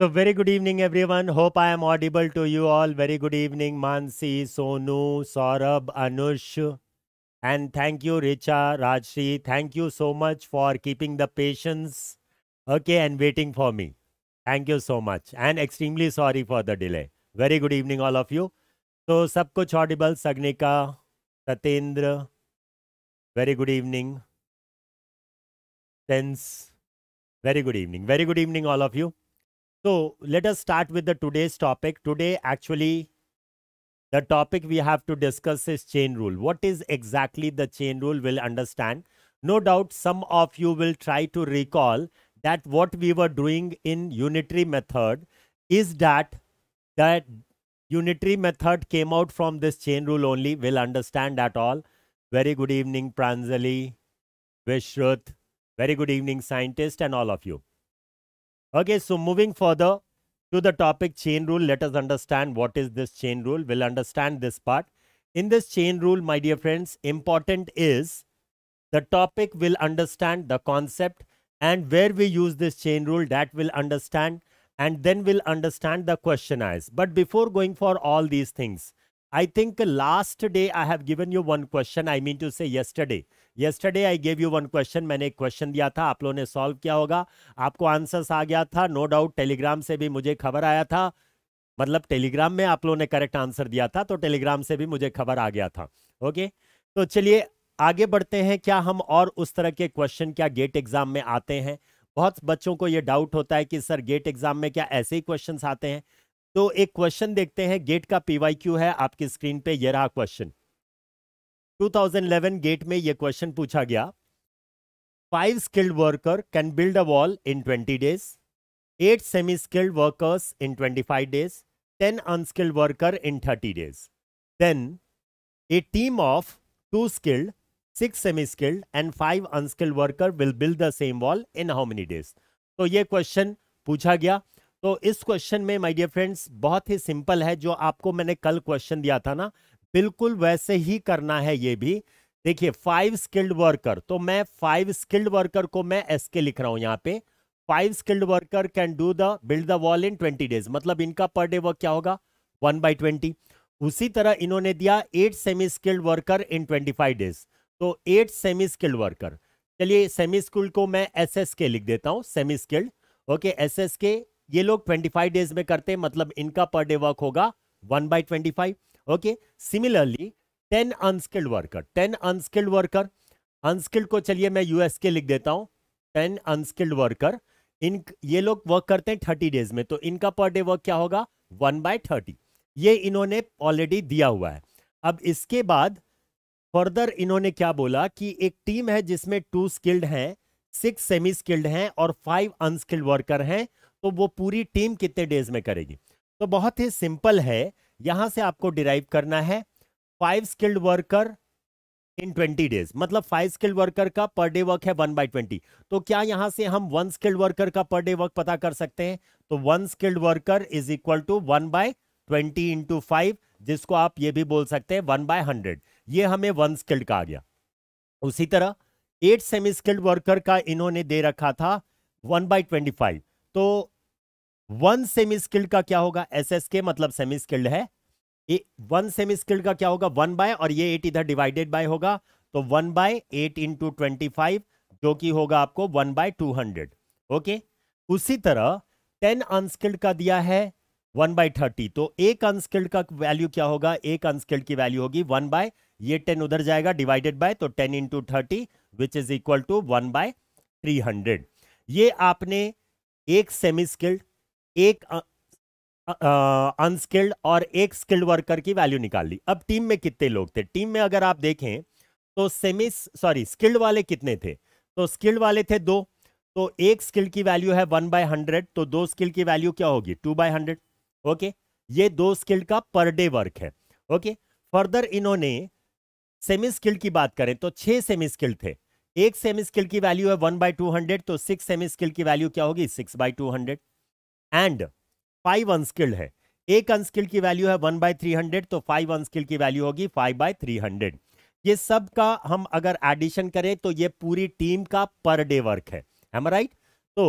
So very good evening, everyone. Hope I am audible to you all. Very good evening, Mansi, Sonu, Saurabh, Anush. And thank you, Richa, Rajshri. Thank you so much for keeping the patience, okay, and waiting for me. Thank you so much. And extremely sorry for the delay. Very good evening, all of you. So, sab kuch audible, Sagnika, Satendra. Very good evening. Sense. Very good evening. Very good evening, all of you. So let us start with the today's topic. Today, actually, the topic we have to discuss is chain rule. What is exactly the chain rule? We'll understand. No doubt some of you will try to recall that what we were doing in unitary method is that the unitary method came out from this chain rule only. We'll understand that all. Very good evening, Pranjali, Vishrut. Very good evening, scientist, and all of you. Okay, so moving further to the topic chain rule, let us understand what is this chain rule. We'll understand this part. In this chain rule, my dear friends, important is the topic will understand the concept and where we use this chain rule that will understand and then we'll understand the question as. But before going for all these things, I think last day I have given you one question. I mean to say yesterday. Yesterday I gave you one question. मैंने एक question दिया था आप लोगों ने solve किया होगा आपको आंसर आ गया था नो डाउट टेलीग्राम से भी मुझे खबर आया था मतलब टेलीग्राम में आप लोगों ने करेक्ट आंसर दिया था तो टेलीग्राम से भी मुझे खबर आ गया था ओके okay? तो चलिए आगे बढ़ते हैं क्या हम और उस तरह के क्वेश्चन क्या गेट एग्जाम में आते हैं बहुत बच्चों को ये डाउट होता है कि सर गेट एग्जाम में क्या ऐसे ही क्वेश्चंस आते हैं तो एक क्वेश्चन देखते हैं गेट का पीवाईक्यू है आपकी स्क्रीन पे यह रहा क्वेश्चन 2011 गेट में यह क्वेश्चन पूछा गया five skilled worker can build a wall in 20 days eight semi skilled workers in 25 days 10 unskilled worker in 30 days then a team of two skilled six semi skilled and five unskilled worker will build the same wall in how many days तो ये question पूछा गया तो इस question में my dear friends बहुत ही simple है जो आपको मैंने कल क्वेश्चन दिया था ना बिल्कुल वैसे ही करना है ये भी देखिए फाइव स्किल्ड वर्कर तो मैं फाइव स्किल्ड वर्कर को मैं एस के लिख रहा हूं यहाँ पे five skilled worker can do the build the wall in twenty days मतलब इनका पर डे वर्क क्या होगा वन बाई ट्वेंटी उसी तरह इन्होंने दिया eight semi skilled worker in twenty five days तो एट सेमी स्किल्ड वर्कर चलिए सेमी स्किल्ड को मैं एस एस के लिख देता हूँ semi skilled okay S S के ये लोग 25 डेज में करते हैं मतलब इनका पर डे वर्क होगा one by twenty five okay similarly ten unskilled worker ten unskilled worker unskilled को चलिए मैं यूएस के लिख देता हूं टेन अनस्किल्ड वर्कर इन ये लोग वर्क करते हैं थर्टी डेज में तो इनका पर डे वर्क क्या होगा वन बाय थर्टी ये इन्होंने ऑलरेडी दिया हुआ है अब इसके बाद फर्दर इन्होंने क्या बोला कि एक टीम है जिसमें टू स्किल्ड है सिक्स सेमी स्किल्ड हैं और फाइव अनस्किल्ड वर्कर हैं तो वो पूरी टीम कितने डेज में करेगी तो बहुत ही सिंपल है यहां से आपको डिराइव करना है five skilled worker in twenty days मतलब फाइव स्किल्ड वर्कर का पर डे वर्क है वन बाई ट्वेंटी तो क्या यहां से हम वन स्किल्ड वर्कर का पर डे वर्क पता कर सकते हैं तो one skilled worker is equal to one by twenty into five जिसको आप ये भी बोल सकते हैं वन बाय हंड्रेड ये हमें वन स्किल्ड का आ गया उसी तरह एट सेमी स्किल्ड वर्कर का इन्होंने दे रखा था वन बाई ट्वेंटी फाइव तो वन सेमी स्किल्ड का क्या होगा एस एस के मतलब सेमी स्किल्ड है ए, वन सेमी स्किल्ड का क्या होगा वन बाय और ये एट इधर डिवाइडेड बाय होगा तो one by eight into twenty five जो कि होगा आपको one by two hundred okay उसी तरह टेन अनस्किल्ड का दिया है वन बाय थर्टी तो एक अनस्किल्ड का वैल्यू क्या होगा एक अनस्किल्ड की वैल्यू होगी वन बाय ये टेन उधर जाएगा डिवाइडेड बाय तो ten into thirty which is equal to one by three hundred ये आपने एक सेमी स्किल्ड एक अनस्किल्ड और एक स्किल्ड वर्कर की वैल्यू निकाल ली अब टीम में कितने लोग थे टीम में अगर आप देखें तो सेमी सॉरी स्किल्ड वाले कितने थे तो स्किल्ड वाले थे दो तो एक स्किल्ड की वैल्यू है वन बाय हंड्रेड तो दो स्किल्ड की वैल्यू क्या होगी टू बाय हंड्रेड ओके ये दो स्किल्ड का पर डे वर्क है ओके फर्दर इन्होंने सेमी स्किल्ड की बात करें तो छह सेमी स्किल्ड थे एक सेमी स्किल की वैल्यू है वन बाई टू हंड्रेड तो सिक्स सेमी स्किल की वैल्यू क्या होगी six by two hundred and five unskilled है एक अनस्किल की वैल्यू है वन बाई थ्री हंड्रेड तो फाइव अनस्किल की वैल्यू होगी फाइव बाई थ्री हंड्रेड ये सब का हम अगर एडिशन करें तो ये पूरी टीम का पर डे वर्क है एम राइट तो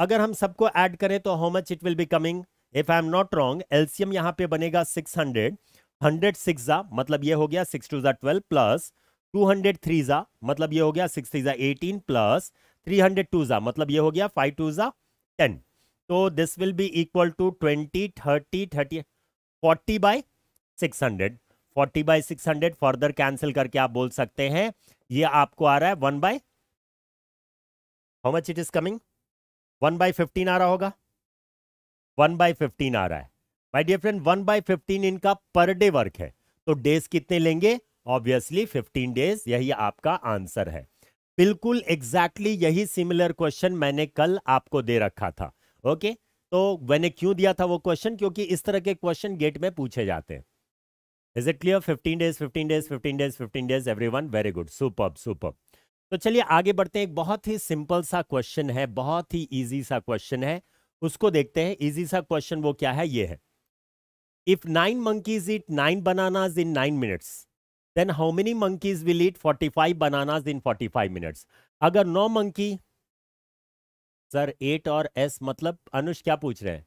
अगर हम सबको ऐड करें तो how much it will be coming if I am not wrong LCM यहाँ पे बनेगा सिक्स हंड्रेड हंड्रेड सिक्स मतलब ये हो गया सिक्स टू जो twelve plus two hundred three जा मतलब ये हो गया सिक्स थ्री जा eighteen plus three hundred two जा मतलब ये हो गया फाइव टू जा टेन तो this will be equal to twenty thirty thirty forty by six hundred forty by six hundred further cancel करके आप बोल सकते हैं ये आपको आ रहा है one by how much it is coming one by fifteen आ रहा होगा वन बाई फिफ्टीन आ रहा है my dear friend one by fifteen इनका पर डे वर्क है तो डेज कितने लेंगे ऑब्वियसली 15 डेज यही आपका आंसर है बिल्कुल एग्जैक्टली exactly यही सिमिलर क्वेश्चन मैंने कल आपको दे रखा था ओके okay? तो मैंने क्यों दिया था वो क्वेश्चन क्योंकि इस तरह के क्वेश्चन गेट में पूछे जाते हैं is it clear 15 days 15 days 15 days 15 days everyone very good super super तो चलिए आगे बढ़ते हैं एक बहुत ही सिंपल सा क्वेश्चन है बहुत ही इजी सा क्वेश्चन है उसको देखते हैं इजी सा क्वेश्चन वो क्या है ये है if nine monkeys eat nine bananas in nine minutes then how many monkeys will eat 45 bananas in 45 minutes अगर नौ मंकी सर एट और एस मतलब अनुष क्या पूछ रहे हैं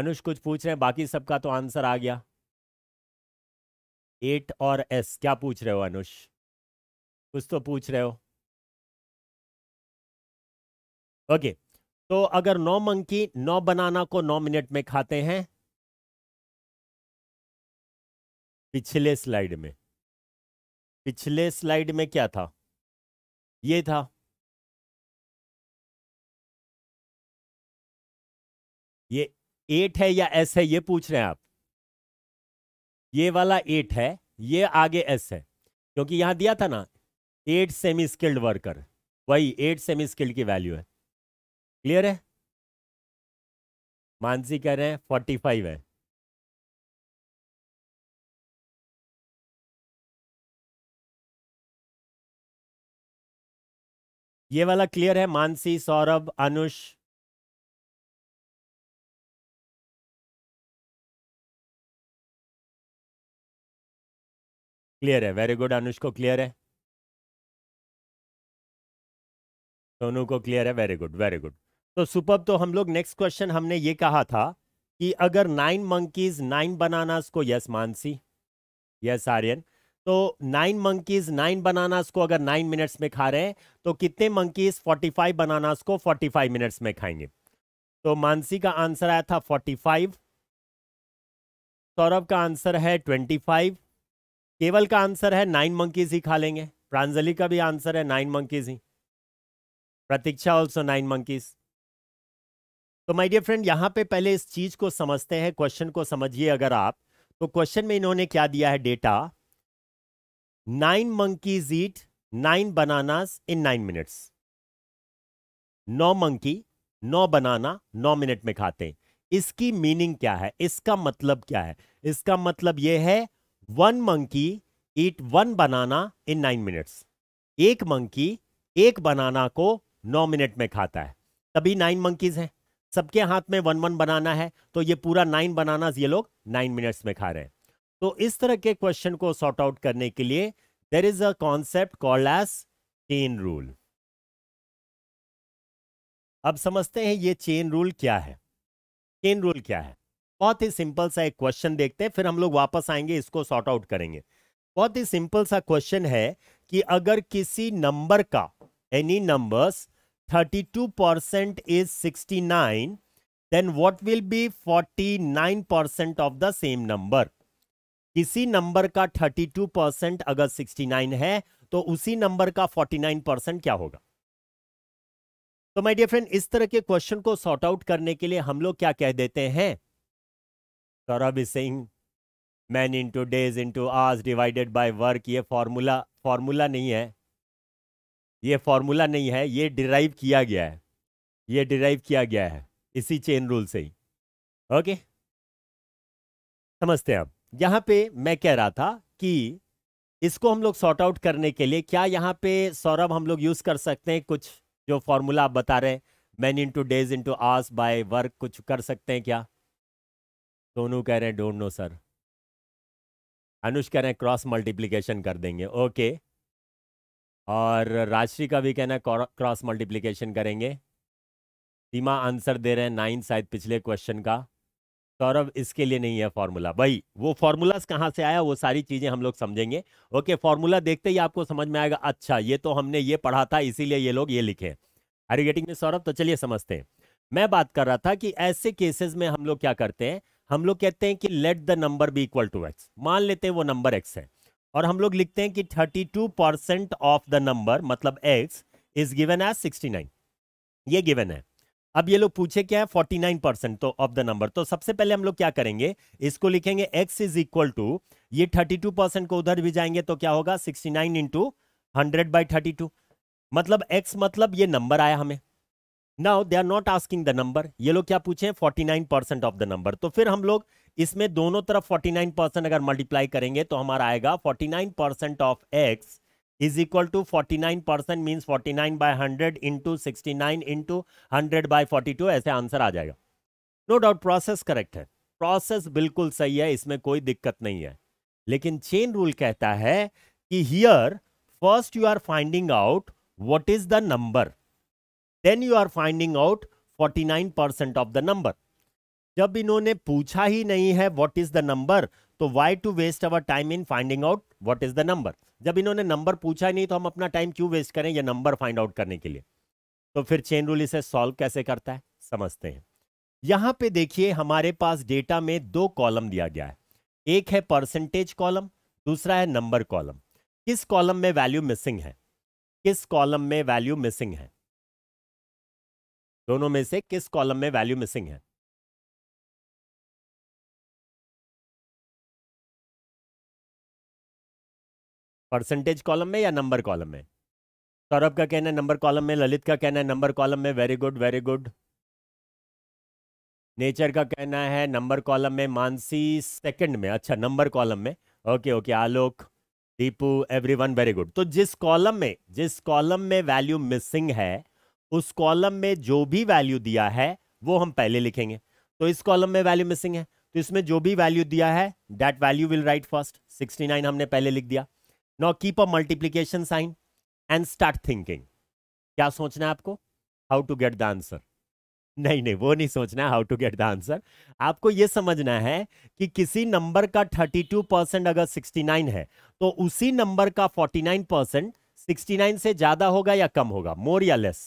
अनुष कुछ पूछ रहे हैं बाकी सबका तो आंसर आ गया एट और एस क्या पूछ रहे हो अनुष कुछ तो पूछ रहे हो ओके okay. तो अगर नौ मंकी नौ बनाना को नौ मिनट में खाते हैं पिछले स्लाइड में पिछले स्लाइड में क्या था ये था ये एट है या एस है ये पूछ रहे हैं आप ये वाला एट है ये आगे एस है क्योंकि यहां दिया था ना एट सेमी स्किल्ड वर्कर वही एट सेमी स्किल्ड की वैल्यू है क्लियर है मानसी कह रहे हैं फोर्टी फाइव है ये वाला क्लियर है मानसी सौरभ अनुष क्लियर है वेरी गुड अनुष को क्लियर है सोनू को क्लियर है वेरी गुड वेरी गुड तो सुपर तो हम लोग नेक्स्ट क्वेश्चन हमने ये कहा था कि अगर नाइन मंकीज नाइन बनानास को यस मानसी यस आर्यन तो नाइन मंकीज नाइन बनानास को अगर नाइन मिनट्स में खा रहे हैं तो कितने मंकीज फाइव बनानास को फाइव मिनट्स में खाएंगे तो मानसी का आंसर आया था फाइव सौरभ का आंसर है फाइव केवल का आंसर है नाइन मंकीज ही खा लेंगे प्रांजलि का भी आंसर है नाइन मंकीज ही प्रतीक्षा ऑल्सो नाइन मंकीज तो माय डियर फ्रेंड यहाँ पे पहले इस चीज को समझते हैं क्वेश्चन को समझिए अगर आप तो क्वेश्चन में इन्होंने क्या दिया है data nine monkeys eat nine banana in nine minutes नौ मंकी नौ बनाना नौ मिनट में खाते हैं इसकी मीनिंग क्या है इसका मतलब क्या है इसका मतलब यह है one monkey eat one banana in nine minutes एक मंकी एक बनाना को नौ मिनट में खाता है तभी नाइन मंकीज हैं सबके हाथ में वन वन बनाना है तो ये पूरा नाइन बनाना ये लोग नाइन मिनट्स में खा रहे हैं तो इस तरह के क्वेश्चन को सॉर्ट आउट करने के लिए there is a concept called as chain rule अब समझते हैं ये चेन रूल क्या है चेन रूल क्या है बहुत ही सिंपल सा एक क्वेश्चन देखते हैं फिर हम लोग वापस आएंगे इसको सॉर्ट आउट करेंगे बहुत ही सिंपल सा क्वेश्चन है कि अगर किसी नंबर का any numbers 32 percent is 69 what will be forty 49 percent of the same number किसी नंबर का 32 परसेंट अगर 69 है तो उसी नंबर का 49 परसेंट क्या होगा तो माय डियर फ्रेंड इस तरह के क्वेश्चन को सॉर्ट आउट करने के लिए हम लोग क्या कह देते हैं Saurabh Singh man into days into आज डिवाइडेड बाय वर्क ये फॉर्मूला फॉर्मूला नहीं है ये फॉर्मूला नहीं है ये डिराइव किया गया है ये डिराइव किया गया है इसी चेन रूल से ही ओके समझते हैं आप यहां पे मैं कह रहा था कि इसको हम लोग सॉर्ट आउट करने के लिए क्या यहाँ पे सौरभ हम लोग यूज कर सकते हैं कुछ जो फॉर्मूला आप बता रहे हैं man to days into hours by work कुछ कर सकते हैं क्या सोनू कह रहे हैं डोंट नो सर अनुष कह रहे हैं क्रॉस मल्टीप्लीकेशन कर देंगे ओके और राजश्री का भी कहना है क्रॉस मल्टीप्लीकेशन करेंगे सीमा आंसर दे रहे हैं नाइन शायद पिछले क्वेश्चन का सौरभ इसके लिए नहीं है फॉर्मूला भाई वो फॉर्मूलाज कहाँ से आया वो सारी चीज़ें हम लोग समझेंगे ओके फॉर्मूला देखते ही आपको समझ में आएगा अच्छा ये तो हमने ये पढ़ा था इसीलिए ये लोग ये लिखे हैं गेटिंग में सौरभ तो चलिए समझते हैं मैं बात कर रहा था कि ऐसे केसेस में हम लोग क्या करते हैं हम लोग कहते हैं कि let the number be equal to x मान लेते हैं वो नंबर एक्स है और हम लोग लिखते हैं कि thirty two percent of the number मतलब x is given as sixty nine ये गिवन है अब ये लोग पूछे क्या है नाइन परसेंट तो ऑफ द नंबर तो सबसे पहले हम लोग क्या करेंगे इसको लिखेंगे x इज इक्वल टू ये थर्टी टू परसेंट को उधर भी जाएंगे तो क्या होगा sixty nine into hundred by thirty two मतलब x मतलब ये नंबर आया हमें now they are not asking the number ये लोग क्या पूछे forty nine percent of the number तो फिर हम लोग इसमें दोनों तरफ नाइन परसेंट अगर मल्टीप्लाई करेंगे तो हमारा आएगा nine percent of x is equal to 49 percent means 49 by 100 into 69 into 100 by 42 ऐसे आंसर आ जाएगा नो डाउट प्रोसेस करेक्ट है प्रोसेस बिल्कुल सही है इसमें कोई दिक्कत नहीं है लेकिन चेन रूल कहता है कि here first you are finding out the number then you are finding out forty nine 49% of the number जब इन्होंने पूछा ही नहीं है व्हाट इज द नंबर तो why to waste our time in finding out what is the number जब इन्होंने number पूछा ही नहीं तो हम अपना टाइम क्यों वेस्ट करें यह नंबर फाइंड आउट करने के लिए तो फिर चेन रूल इसे सॉल्व कैसे करता है समझते हैं यहां पे देखिए हमारे पास डेटा में दो कॉलम दिया गया है एक है परसेंटेज कॉलम दूसरा है नंबर कॉलम किस कॉलम में वैल्यू मिसिंग है किस कॉलम में वैल्यू मिसिंग है दोनों में से किस कॉलम में वैल्यू मिसिंग है परसेंटेज कॉलम में या नंबर कॉलम में सौरभ का कहना है नंबर कॉलम में ललित का कहना है नंबर कॉलम में वेरी गुड वेरी गुड नेचर का कहना है नंबर कॉलम में मानसी सेकंड में अच्छा नंबर कॉलम में okay okay Alok Deepu everyone very good तो जिस कॉलम में जिस कॉलम में वैल्यू मिसिंग है उस कॉलम में जो भी वैल्यू दिया है वो हम पहले लिखेंगे तो इस कॉलम में वैल्यू मिसिंग है तो इसमें जो भी वैल्यू दिया है that value will write first 69 हमने पहले लिख दिया now keep a multiplication sign and start thinking क्या सोचना है आपको how to get the answer नहीं नहीं वो नहीं सोचना है how to get the answer आपको ये समझना है कि किसी नंबर का 32 परसेंट अगर 69 है तो उसी नंबर का 49 परसेंट सिक्सटी से ज्यादा होगा या कम होगा मोर या लेस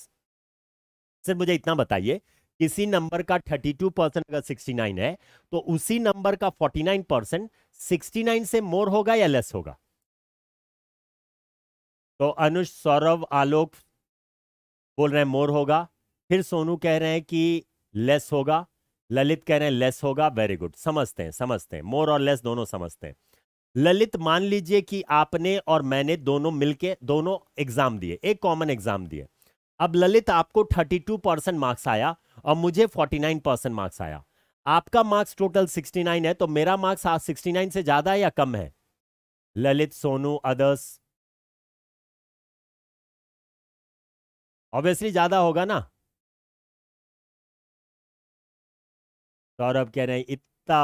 सर मुझे इतना बताइए किसी नंबर का 32 परसेंट अगर 69 है तो उसी नंबर का 49 परसेंट सिक्सटी से मोर होगा या लेस होगा तो अनुज सौरभ आलोक बोल रहे हैं मोर होगा फिर सोनू कह रहे हैं कि लेस होगा ललित कह रहे हैं लेस होगा वेरी गुड समझते हैं समझते हैं मोर और लेस दोनों समझते हैं ललित मान लीजिए कि आपने और मैंने दोनों मिलके दोनों एग्जाम दिए एक कॉमन एग्जाम दिए अब ललित आपको 32 परसेंट मार्क्स आया और मुझे 49 परसेंट मार्क्स आया आपका मार्क्स टोटल 69 है तो मेरा मार्क्स 69 से ज्यादा है या कम है ललित सोनू अदर्स ऑब्वियसली ज्यादा होगा ना सौरभ कह रहे हैं इतना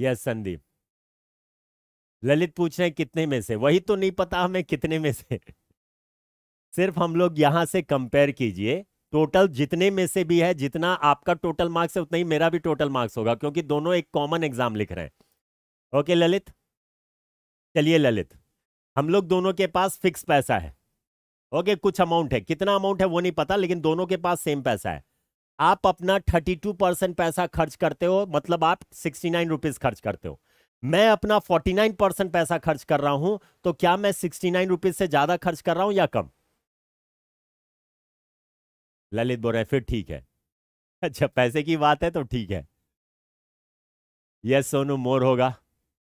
यस संदीप ललित पूछ रहे हैं कितने में से वही तो नहीं पता हमें कितने में से सिर्फ हम लोग यहां से कंपेयर कीजिए टोटल जितने में से भी है जितना आपका टोटल मार्क्स है उतना ही मेरा भी टोटल मार्क्स होगा क्योंकि दोनों एक कॉमन एग्जाम लिख रहे हैं ओके ललित चलिए ललित हम लोग दोनों के पास फिक्स पैसा है ओके कुछ अमाउंट है कितना अमाउंट है वो नहीं पता लेकिन दोनों के पास सेम पैसा है आप अपना थर्टी टू परसेंट पैसा खर्च करते हो मतलब आप सिक्सटी नाइन रुपीज खर्च करते हो मैं अपना फोर्टी नाइन परसेंट पैसा खर्च कर रहा हूं तो क्या मैं सिक्सटी नाइन रुपीज से ज्यादा खर्च कर रहा हूं या कम ललित बोल रहे फिर ठीक है अच्छा पैसे की बात है तो ठीक है यस सोनू मोर होगा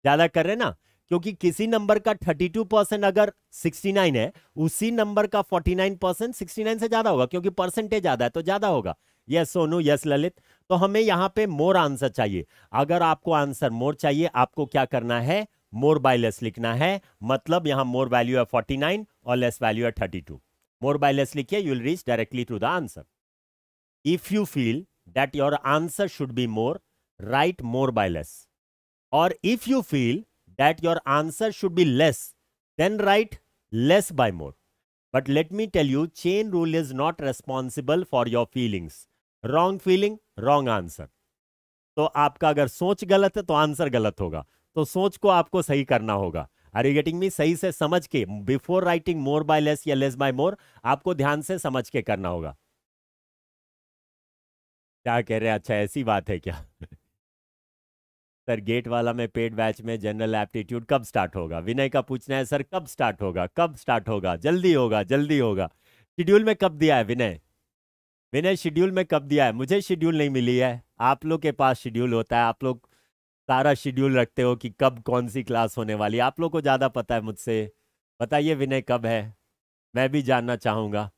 ज्यादा कर रहे ना क्योंकि किसी नंबर का 32 परसेंट अगर 69 है उसी नंबर का 49 परसेंट सिक्सटी से ज्यादा होगा क्योंकि परसेंटेज ज्यादा है तो ज्यादा होगा यस सोनू यस ललित तो हमें यहां पे मोर आंसर चाहिए अगर आपको आंसर मोर चाहिए आपको क्या करना है मोर बाय लेस लिखना है मतलब यहां मोर वैल्यू है 49 और लेस वैल्यू है 32 मोर बाय लेस लिखिए you will reach directly to the answer if you feel that your answer should be more right more by less और if you feel that your answer should be less, then write less by more. But let me tell you, chain rule is not responsible for your feelings. Wrong feeling, wrong answer. तो आपका अगर सोच गलत है तो answer गलत होगा तो सोच को आपको सही करना होगा आर यू गेटिंग मी सही से समझ के before writing more by less या लेस बाय मोर आपको ध्यान से समझ के करना होगा क्या कह रहे हैं अच्छा ऐसी बात है क्या सर गेट वाला में पेड बैच में जनरल एप्टीट्यूड कब स्टार्ट होगा विनय का पूछना है सर कब स्टार्ट होगा कब स्टार्ट होगा जल्दी होगा जल्दी होगा शेड्यूल में कब दिया है विनय विनय शेड्यूल में कब दिया है मुझे शेड्यूल नहीं मिली है आप लोग के पास शेड्यूल होता है आप लोग सारा शेड्यूल रखते हो कि कब कौन सी क्लास होने वाली आप लोग को ज़्यादा पता है मुझसे बताइए विनय कब है मैं भी जानना चाहूँगा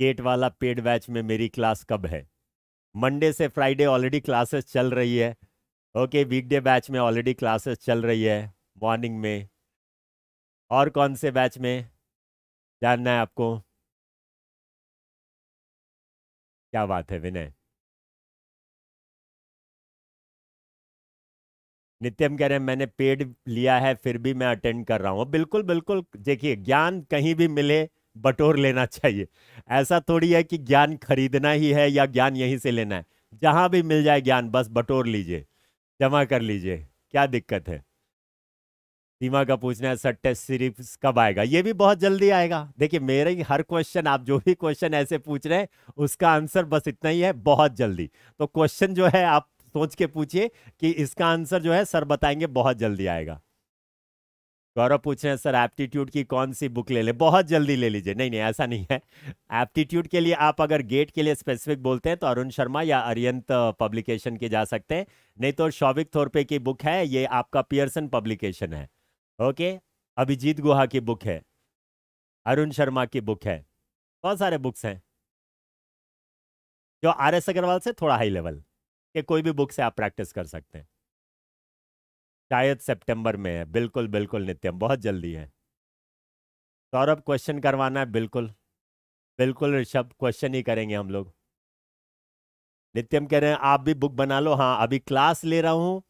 गेट वाला पेड बैच में मेरी क्लास कब है मंडे से फ्राइडे ऑलरेडी क्लासेस चल रही है ओके वीकडे बैच में ऑलरेडी क्लासेस चल रही है मॉर्निंग में और कौन से बैच में जानना है आपको क्या बात है विनय नित्यम कह रहे हैं मैंने पेड लिया है फिर भी मैं अटेंड कर रहा हूँ बिल्कुल बिल्कुल देखिए ज्ञान कहीं भी मिले बटोर लेना चाहिए ऐसा थोड़ी है कि ज्ञान खरीदना ही है या ज्ञान यहीं से लेना है जहां भी मिल जाए ज्ञान बस बटोर लीजिए जमा कर लीजिए क्या दिक्कत है सीमा का पूछना है सर टेस्ट सीरीज कब आएगा ये भी बहुत जल्दी आएगा देखिए मेरे हर क्वेश्चन आप जो भी क्वेश्चन ऐसे पूछ रहे हैं उसका आंसर बस इतना ही है बहुत जल्दी तो क्वेश्चन जो है आप सोच के पूछिए कि इसका आंसर जो है सर बताएंगे बहुत जल्दी आएगा गौरव पूछ रहे हैं सर एप्टीट्यूड की कौन सी बुक ले ले बहुत जल्दी ले लीजिए नहीं नहीं ऐसा नहीं है एप्टीट्यूड के लिए आप अगर गेट के लिए स्पेसिफिक बोलते हैं तो अरुण शर्मा या अरियंत पब्लिकेशन के जा सकते हैं नहीं तो शौविक थोरपे की बुक है ये आपका पियर्सन पब्लिकेशन है ओके अभिजीत गुहा की बुक है अरुण शर्मा की बुक है बहुत सारे बुक्स हैं जो आर एस अग्रवाल से थोड़ा हाई लेवल के कोई भी बुक से आप प्रैक्टिस कर सकते हैं शायद सितंबर में है बिल्कुल बिल्कुल नित्यम बहुत जल्दी है सौरभ क्वेश्चन करवाना है बिल्कुल बिल्कुल ऋषभ क्वेश्चन ही करेंगे हम लोग नित्यम कह रहे हैं आप भी बुक बना लो हाँ अभी क्लास ले रहा हूँ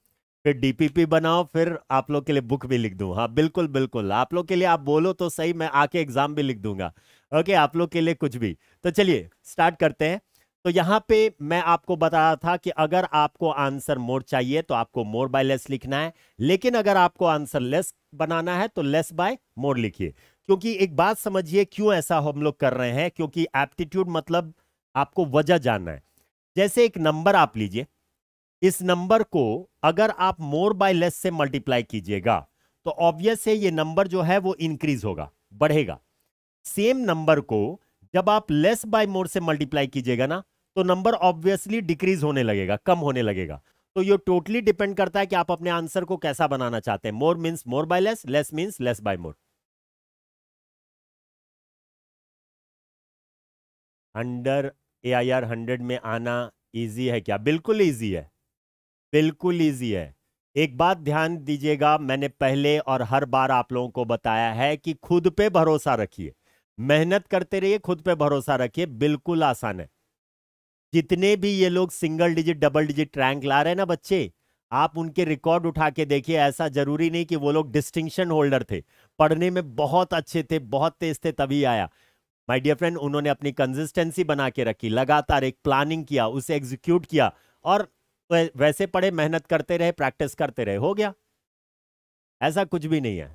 फिर डीपीपी बनाओ फिर आप लोग के लिए बुक भी लिख दूँ हाँ बिल्कुल बिल्कुल आप लोग के लिए आप बोलो तो सही मैं आके एग्जाम भी लिख दूंगा ओके आप लोग के लिए कुछ भी तो चलिए स्टार्ट करते हैं तो यहां पे मैं आपको बता रहा था कि अगर आपको आंसर मोर चाहिए तो आपको मोर बाय लेस लिखना है लेकिन अगर आपको आंसर लेस बनाना है तो लेस बाय मोर लिखिए क्योंकि एक बात समझिए क्यों ऐसा हम लोग कर रहे हैं क्योंकि एप्टीट्यूड मतलब आपको वजह जानना है जैसे एक नंबर आप लीजिए इस नंबर को अगर आप मोर बाय लेस से मल्टीप्लाई कीजिएगा तो ऑब्वियस है ये नंबर जो है वो इंक्रीज होगा बढ़ेगा सेम नंबर को जब आप लेस बाय मोर से मल्टीप्लाई कीजिएगा ना तो नंबर ऑब्वियसली डिक्रीज होने लगेगा कम होने लगेगा तो ये टोटली डिपेंड करता है कि आप अपने आंसर को कैसा बनाना चाहते हैं more means more by less less means less by more under A I R hundred में आना इजी है क्या बिल्कुल इजी है बिल्कुल इजी है एक बात ध्यान दीजिएगा मैंने पहले और हर बार आप लोगों को बताया है कि खुद पे भरोसा रखिए मेहनत करते रहिए खुद पे भरोसा रखिए बिल्कुल आसान है जितने भी ये लोग single digit double digit rank ला रहे हैं ना बच्चे आप उनके रिकॉर्ड उठा के देखिए ऐसा जरूरी नहीं कि वो लोग डिस्टिंक्शन होल्डर थे पढ़ने में बहुत अच्छे थे बहुत तेज थे तभी आया माय डियर फ्रेंड उन्होंने अपनी कंसिस्टेंसी बना के रखी लगातार एक प्लानिंग किया उसे एग्जीक्यूट किया और वैसे पढ़े मेहनत करते रहे प्रैक्टिस करते रहे हो गया ऐसा कुछ भी नहीं है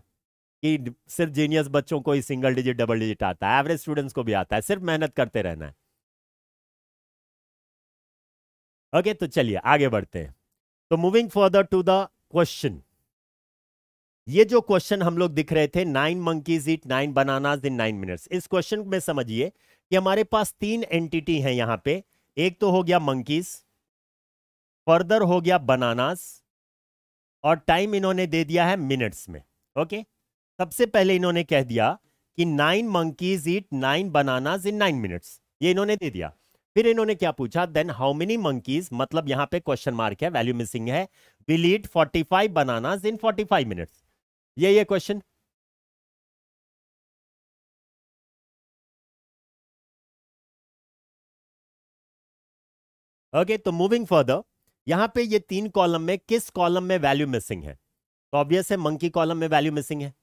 कि सिर्फ जीनियस बच्चों को ही सिंगल डिजिट डबल डिजिट आता है एवरेज स्टूडेंट्स को भी आता है सिर्फ मेहनत करते रहना है ओके तो चलिए आगे बढ़ते हैं तो moving further to the question ये जो क्वेश्चन हम लोग दिख रहे थे nine monkeys eat nine bananas in nine minutes इस क्वेश्चन में समझिए कि हमारे पास तीन एंटिटी हैं यहां पे एक तो हो गया मंकीज फर्दर हो गया बनानास और टाइम इन्होंने दे दिया है मिनट्स में ओके सबसे पहले इन्होंने कह दिया कि nine monkeys eat nine bananas in nine minutes ये इन्होंने दे दिया फिर इन्होंने क्या पूछा देन हाउ मेनी मंकीज मतलब यहां पे क्वेश्चन मार्क है वैल्यू मिसिंग है will eat 45 bananas in 45 minutes ये ये क्वेश्चन ओके तो मूविंग फर्दर यहां पे ये तीन कॉलम में किस कॉलम में वैल्यू मिसिंग है तो ऑब्वियस है मंकी कॉलम में वैल्यू मिसिंग है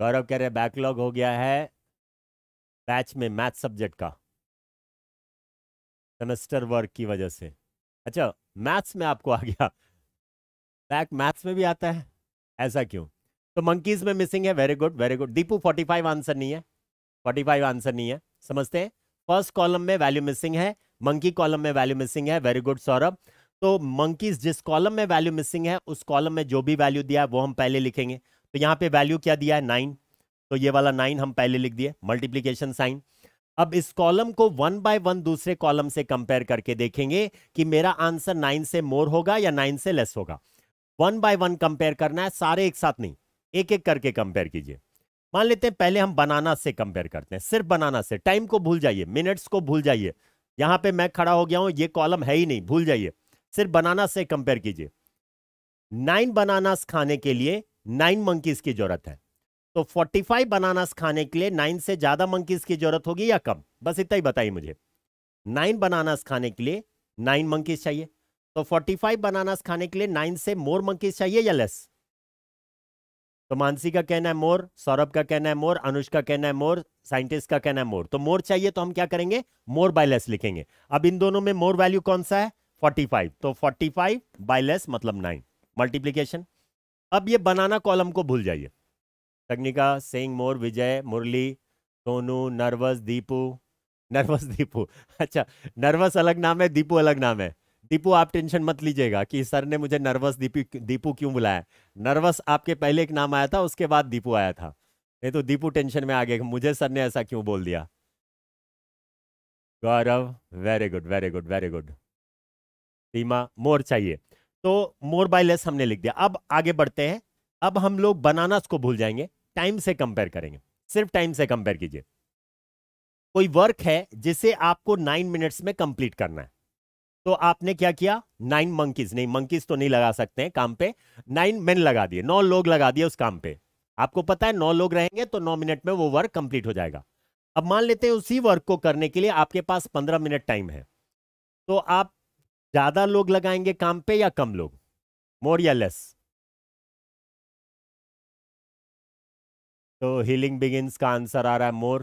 गौरव कह रहे बैकलॉग हो गया है बैच में मैथ सब्जेक्ट का सेमेस्टर वर्क की वजह से अच्छा मैथ्स में आपको आ गया बैक मैथ्स में भी आता है ऐसा क्यों तो मंकीज में मिसिंग है very good very good Deepu 45 answer नहीं है 45 आंसर नहीं है समझते हैं फर्स्ट कॉलम में वैल्यू मिसिंग है मंकी कॉलम में वैल्यू मिसिंग है वेरी गुड सौरभ तो मंकीज जिस कॉलम में वैल्यू मिसिंग है उस कॉलम में जो भी वैल्यू दिया है वो हम पहले लिखेंगे तो यहाँ पे वैल्यू क्या दिया है नाइन तो ये वाला नाइन हम पहले लिख दिए मल्टीप्लीकेशन साइन अब इस कॉलम को वन बाय वन दूसरे कॉलम से कंपेयर करके देखेंगे कि मेरा आंसर नाइन से मोर होगा या नाइन से लेस होगा वन बाय वन कंपेयर करना है सारे एक साथ नहीं एक एक करके कंपेयर कीजिए मान लेते हैं पहले हम बनाना से कंपेयर करते हैं सिर्फ बनाना से टाइम को भूल जाइए मिनट्स को भूल जाइए यहां पे मैं खड़ा हो गया हूं ये कॉलम है ही नहीं भूल जाइए सिर्फ बनाना से कंपेयर कीजिए नाइन बनानास खाने के लिए नाइन मंकीज की जरूरत है तो 45 फाइव बनानास खाने के लिए नाइन से ज्यादा मंकीज की जरूरत होगी या कम बस इतना ही बताइए मुझे नाइन बनानास खाने के लिए नाइन मंकीज चाहिए तो 45 फाइव बनानास खाने के लिए नाइन से मोर मंकीज चाहिए या लेस तो मानसी का कहना है मोर सौरभ का कहना है मोर अनुष का कहना है मोर साइंटिस्ट का कहना है मोर तो मोर चाहिए तो हम क्या करेंगे मोर बाय लेस लिखेंगे अब इन दोनों में मोर वैल्यू कौन सा है 45 तो 45 बाय लेस मतलब 9 मल्टीप्लीकेशन अब ये बनाना कॉलम को भूल जाइए Taknika Singh more Vijay Murali Sonu nervous Deepu nervous Deepu अच्छा नर्वस अलग नाम है दीपू अलग नाम है दीपू आप टेंशन मत लीजिएगा कि सर ने मुझे नर्वस दीपू दीपू क्यों बुलाया नर्वस आपके पहले एक नाम आया था उसके बाद दीपू आया था नहीं तो दीपू टेंशन में आ गए मुझे सर ने ऐसा क्यों बोल दिया Gaurav very good very good very good Seema more चाहिए तो मोर बाय लेस हमने लिख दिया अब आगे बढ़ते हैं अब हम लोग बनानास को भूल जाएंगे टाइम से कंपेयर करेंगे सिर्फ टाइम से कंपेयर कीजिए कोई वर्क है जिसे आपको नाइन मिनट्स में कंप्लीट करना है तो आपने क्या किया नाइन मंकीज नहीं मंकीज तो नहीं लगा सकते हैं काम पे नाइन मैन लगा दिए नौ लोग लगा दिए उस काम पे आपको पता है नौ लोग रहेंगे तो नौ मिनट में वो वर्क कंप्लीट हो जाएगा अब मान लेते हैं उसी वर्क को करने के लिए आपके पास पंद्रह मिनट टाइम है तो आप ज्यादा लोग लगाएंगे काम पे या कम लोग मोर या लेस तो हीलिंग बिगिंस का आंसर आ रहा है मोर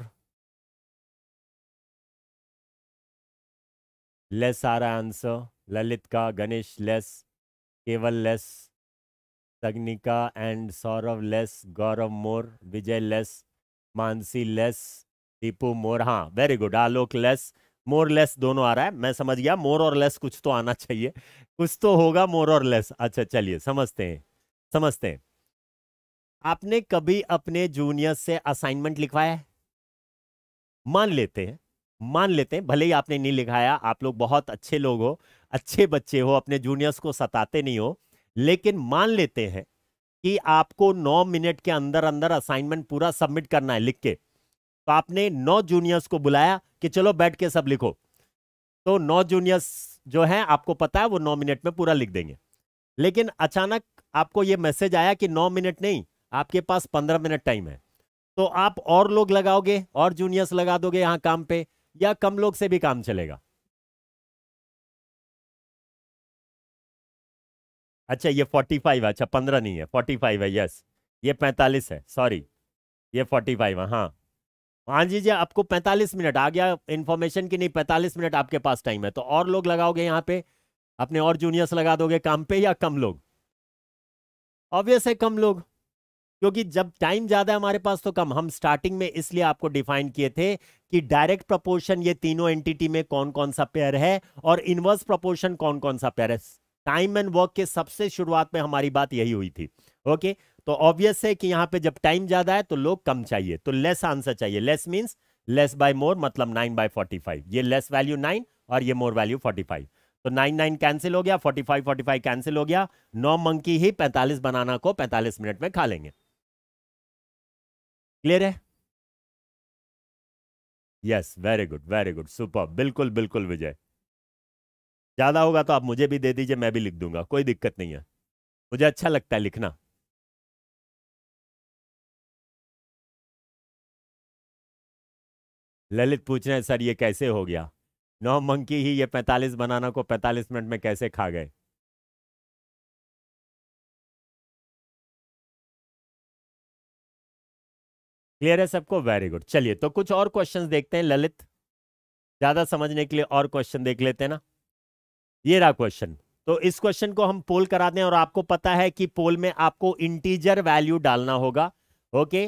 लेस आ रहा है आंसर ललित का गणेश लेस केवल less Tagnika and Saurav less Gaurav more Vijay less Mansi less Deepu more हाँ very good Alok less more less दोनों आ रहा है मैं समझ गया मोर और लेस कुछ तो आना चाहिए कुछ तो होगा मोर और लेस अच्छा चलिए समझते हैं समझते हैं आपने कभी अपने जूनियर से असाइनमेंट लिखवाया है मान लेते हैं मान लेते हैं भले ही आपने नहीं लिखाया आप लोग बहुत अच्छे लोग हो अच्छे बच्चे हो अपने जूनियर्स को सताते नहीं हो लेकिन मान लेते हैं कि आपको 9 मिनट के अंदर अंदर असाइनमेंट पूरा सबमिट करना है लिख के तो आपने 9 जूनियर्स को बुलाया कि चलो बैठ के सब लिखो तो 9 जूनियर्स जो है आपको पता है वो 9 मिनट में पूरा लिख देंगे लेकिन अचानक आपको ये मैसेज आया कि 9 मिनट नहीं आपके पास पंद्रह मिनट टाइम है तो आप और लोग लगाओगे और जूनियर्स लगा दोगे यहां काम पे या कम लोग से भी काम चलेगा अच्छा ये फोर्टी फाइव है अच्छा पंद्रह नहीं है फोर्टी फाइव है यस ये पैंतालीस है सॉरी ये फोर्टी फाइव है हाँ हाँ जी जी आपको पैंतालीस मिनट आ गया इन्फॉर्मेशन की नहीं पैंतालीस मिनट आपके पास टाइम है तो और लोग लगाओगे यहाँ पे अपने और जूनियर्स लगा दोगे काम पे या कम लोग ऑब्वियस है कम लोग क्योंकि जब टाइम ज़्यादा है हमारे पास तो कम हम स्टार्टिंग में इसलिए आपको डिफाइन किए थे कि डायरेक्ट प्रपोर्शन ये तीनों एंटिटी में कौन कौन सा पेयर है और इनवर्स प्रपोर्शन कौन कौन सा पेयर है टाइम एंड वर्क के सबसे शुरुआत में हमारी बात यही हुई थी ओके तो ऑब्वियस है कि यहाँ पे जब टाइम ज़्यादा है तो लोग कम चाहिए तो लेस आंसर चाहिए less means less by more मतलब नाइन बाय फोर्टी फाइव ये लेस वैल्यू नाइन और ये मोर वैल्यू फोर्टी फाइव तो नाइन नाइन कैंसिल हो गया forty five forty five cancel हो गया नौ मंकी ही पैंतालीस बनाना को पैंतालीस मिनट में खा लेंगे क्लियर है yes very good very good super बिल्कुल बिल्कुल विजय ज़्यादा होगा तो आप मुझे भी दे दीजिए मैं भी लिख दूंगा कोई दिक्कत नहीं है मुझे अच्छा लगता है लिखना ललित पूछ रहे हैं सर ये कैसे हो गया नौ मंकी ही ये 45 बनाना को 45 मिनट में कैसे खा गए क्लियर है सबको वेरी गुड चलिए तो कुछ और क्वेश्चन देखते हैं ललित ज्यादा समझने के लिए और क्वेश्चन देख लेते हैं ना ये रहा क्वेश्चन तो इस क्वेश्चन को हम पोल करा दें और आपको पता है कि पोल में आपको इंटीजर वैल्यू डालना होगा ओके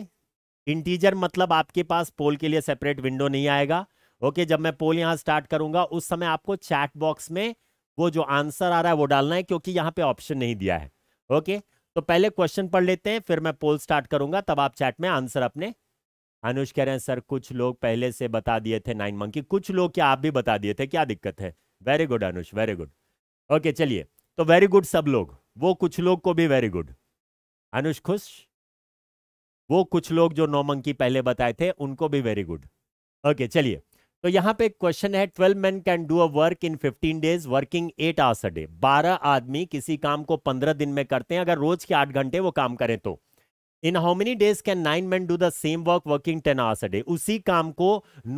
इंटीजर मतलब आपके पास पोल के लिए सेपरेट विंडो नहीं आएगा ओके जब मैं पोल यहाँ स्टार्ट करूंगा उस समय आपको चैट बॉक्स में वो जो आंसर आ रहा है वो डालना है क्योंकि यहाँ पे ऑप्शन नहीं दिया है ओके तो पहले क्वेश्चन पढ़ लेते हैं फिर मैं पोल स्टार्ट करूंगा तब आप चैट में आंसर अपने अनुज कह रहे हैं सर कुछ लोग पहले से बता दिए थे नाइन मंकी कुछ लोग क्या आप भी बता दिए थे क्या दिक्कत है very good Anuj very good okay चलिए तो वेरी गुड सब लोग वो कुछ लोग को भी वेरी गुड अनुज खुश वो कुछ लोग जो नौ मंकी पहले बताए थे उनको भी वेरी गुड ओके चलिए तो यहां पे क्वेश्चन है twelve man can do a work in fifteen days working eight hours a day बारह आदमी किसी काम को पंद्रह दिन में करते हैं अगर रोज के आठ घंटे वो काम करें तो in how many days can nine man do the same work working ten hours a day उसी काम को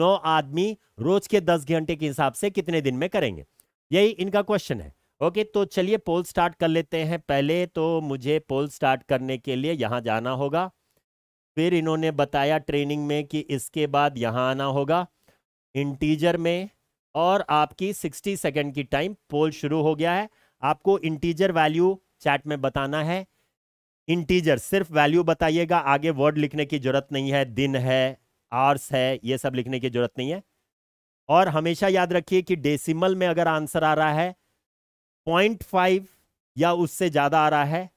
नौ आदमी रोज के दस घंटे के हिसाब से कितने दिन में करेंगे यही इनका क्वेश्चन है ओके तो चलिए पोल स्टार्ट कर लेते हैं पहले तो मुझे पोल स्टार्ट करने के लिए यहां जाना होगा फिर इन्होंने बताया ट्रेनिंग में कि इसके बाद यहां आना होगा इंटीजर में और आपकी 60 सेकंड की टाइम पोल शुरू हो गया है आपको इंटीजर वैल्यू चैट में बताना है इंटीजर सिर्फ वैल्यू बताइएगा आगे वर्ड लिखने की जरूरत नहीं है दिन है आर्स है ये सब लिखने की जरूरत नहीं है और हमेशा याद रखिए कि डेसिमल में अगर आंसर आ रहा है पॉइंट फाइव या उससे ज़्यादा आ रहा है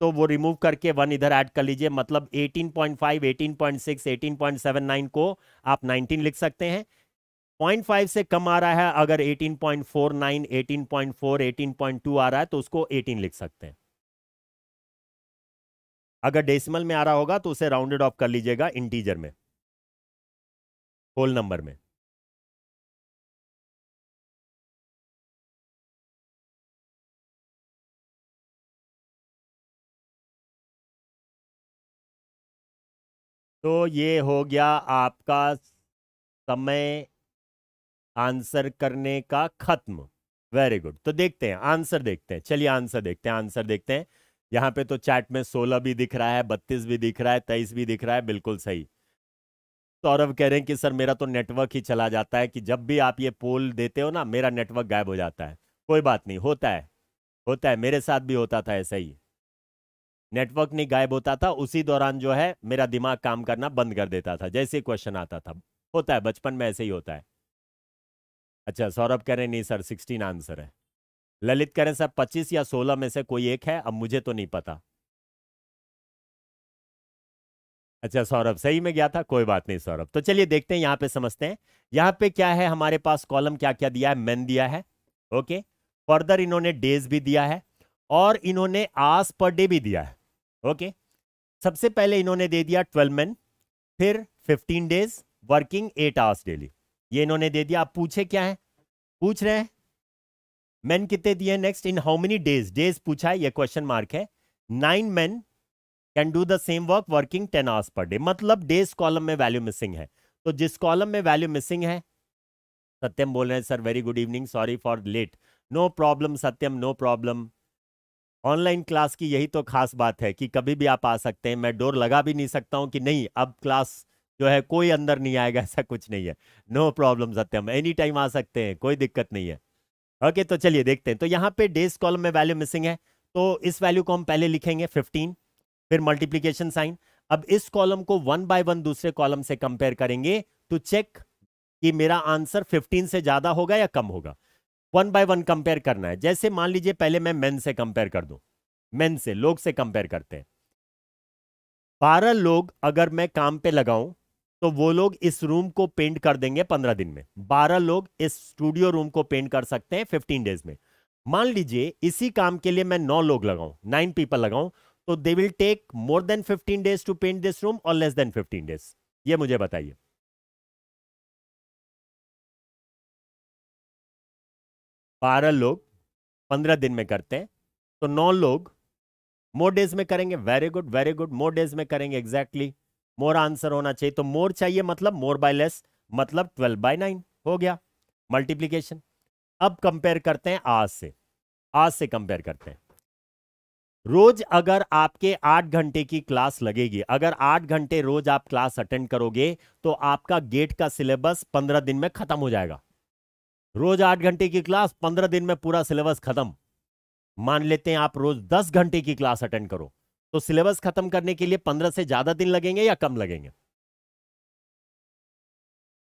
तो वो रिमूव करके वन इधर ऐड कर लीजिए मतलब 18.5, 18.6, 18.79 को आप 19 लिख सकते हैं 0.5 से कम आ रहा है अगर 18.49, 18.4, 18.2 आ रहा है तो उसको 18 लिख सकते हैं अगर डेसिमल में आ रहा होगा तो उसे राउंडेड ऑफ कर लीजिएगा इंटीजर में होल नंबर में तो ये हो गया आपका समय आंसर करने का खत्म वेरी गुड तो देखते हैं आंसर देखते हैं चलिए आंसर देखते हैं आंसर देखते हैं यहां पे तो चैट में सोलह भी दिख रहा है बत्तीस भी दिख रहा है तेईस भी दिख रहा है बिल्कुल सही सौरभ कह रहे हैं कि सर मेरा तो नेटवर्क ही चला जाता है कि जब भी आप ये पोल देते हो ना मेरा नेटवर्क गायब हो जाता है कोई बात नहीं होता है होता है मेरे साथ भी होता था ऐसा ही नेटवर्क नहीं गायब होता था उसी दौरान जो है मेरा दिमाग काम करना बंद कर देता था जैसे क्वेश्चन आता था होता है बचपन में ऐसे ही होता है अच्छा सौरभ कह रहे नहीं सर सिक्सटीन आंसर है ललित कह रहे सर पच्चीस या सोलह में से कोई एक है अब मुझे तो नहीं पता अच्छा सौरभ सही में गया था कोई बात नहीं सौरभ तो चलिए देखते हैं यहाँ पे समझते हैं यहाँ पे क्या है हमारे पास कॉलम क्या क्या दिया है मेन दिया है ओके फर्दर इन्होंने डेज भी दिया है और इन्होंने आस पर डे भी दिया है ओके सबसे पहले इन्होंने दे दिया ट्वेल्व मैन फिर fifteen days working eight hours daily ये इन्होंने दे दिया आप पूछे क्या है पूछ रहे हैं मैन कितने दिए next in how many days days पूछा है ये क्वेश्चन मार्क है nine man can do the same work working ten hours per day मतलब डेज कॉलम में वैल्यू मिसिंग है तो जिस कॉलम में वैल्यू मिसिंग है सत्यम बोल रहे हैं sir very good evening sorry for late no problem Satyam no problem online class की यही तो खास बात है कि कभी भी आप आ सकते हैं मैं डोर लगा भी नहीं सकता हूं कि नहीं अब क्लास जो है कोई अंदर नहीं आएगा ऐसा कुछ नहीं है no problem Satyam any time आ सकते हैं कोई दिक्कत नहीं है ओके okay, तो चलिए देखते हैं तो यहाँ पे डेज कॉलम में वैल्यू मिसिंग है तो इस वैल्यू को हम पहले लिखेंगे फिफ्टीन फिर मल्टीप्लीकेशन साइन अब इस कॉलम को वन बाय वन दूसरे कॉलम से कंपेयर करेंगे टू चेक कि मेरा आंसर 15 से ज्यादा होगा या कम होगा वन बाय वन कंपेयर करना है जैसे मान लीजिए पहले मैं मेन से कंपेयर कर दू मेन से लोग से कंपेयर करते हैं बारह लोग अगर मैं काम पे लगाऊं तो वो लोग इस रूम को पेंट कर देंगे पंद्रह दिन में बारह लोग इस स्टूडियो रूम को पेंट कर सकते हैं फिफ्टीन डेज में मान लीजिए इसी काम के लिए मैं नौ लोग लगाऊं नाइन पीपल लगाऊं तो they will take more than fifteen days to paint this room और लेस देन फिफ्टीन डेज ये मुझे बताइए बारह लोग पंद्रह दिन में करते हैं तो नौ लोग मोर डेज में करेंगे very good very good more days में करेंगे एग्जैक्टली exactly. मोर आंसर होना चाहिए तो मोर चाहिए मतलब मोर बाय लेस मतलब ट्वेल्व बाय नाइन हो गया मल्टीप्लीकेशन अब कंपेयर करते हैं आज से आज से कंपेयर करते हैं रोज अगर आपके आठ घंटे की क्लास लगेगी अगर आठ घंटे रोज आप क्लास अटेंड करोगे तो आपका गेट का सिलेबस पंद्रह दिन में खत्म हो जाएगा रोज आठ घंटे की क्लास पंद्रह दिन में पूरा सिलेबस खत्म मान लेते हैं आप रोज दस घंटे की क्लास अटेंड करो तो सिलेबस खत्म करने के लिए पंद्रह से ज्यादा दिन लगेंगे या कम लगेंगे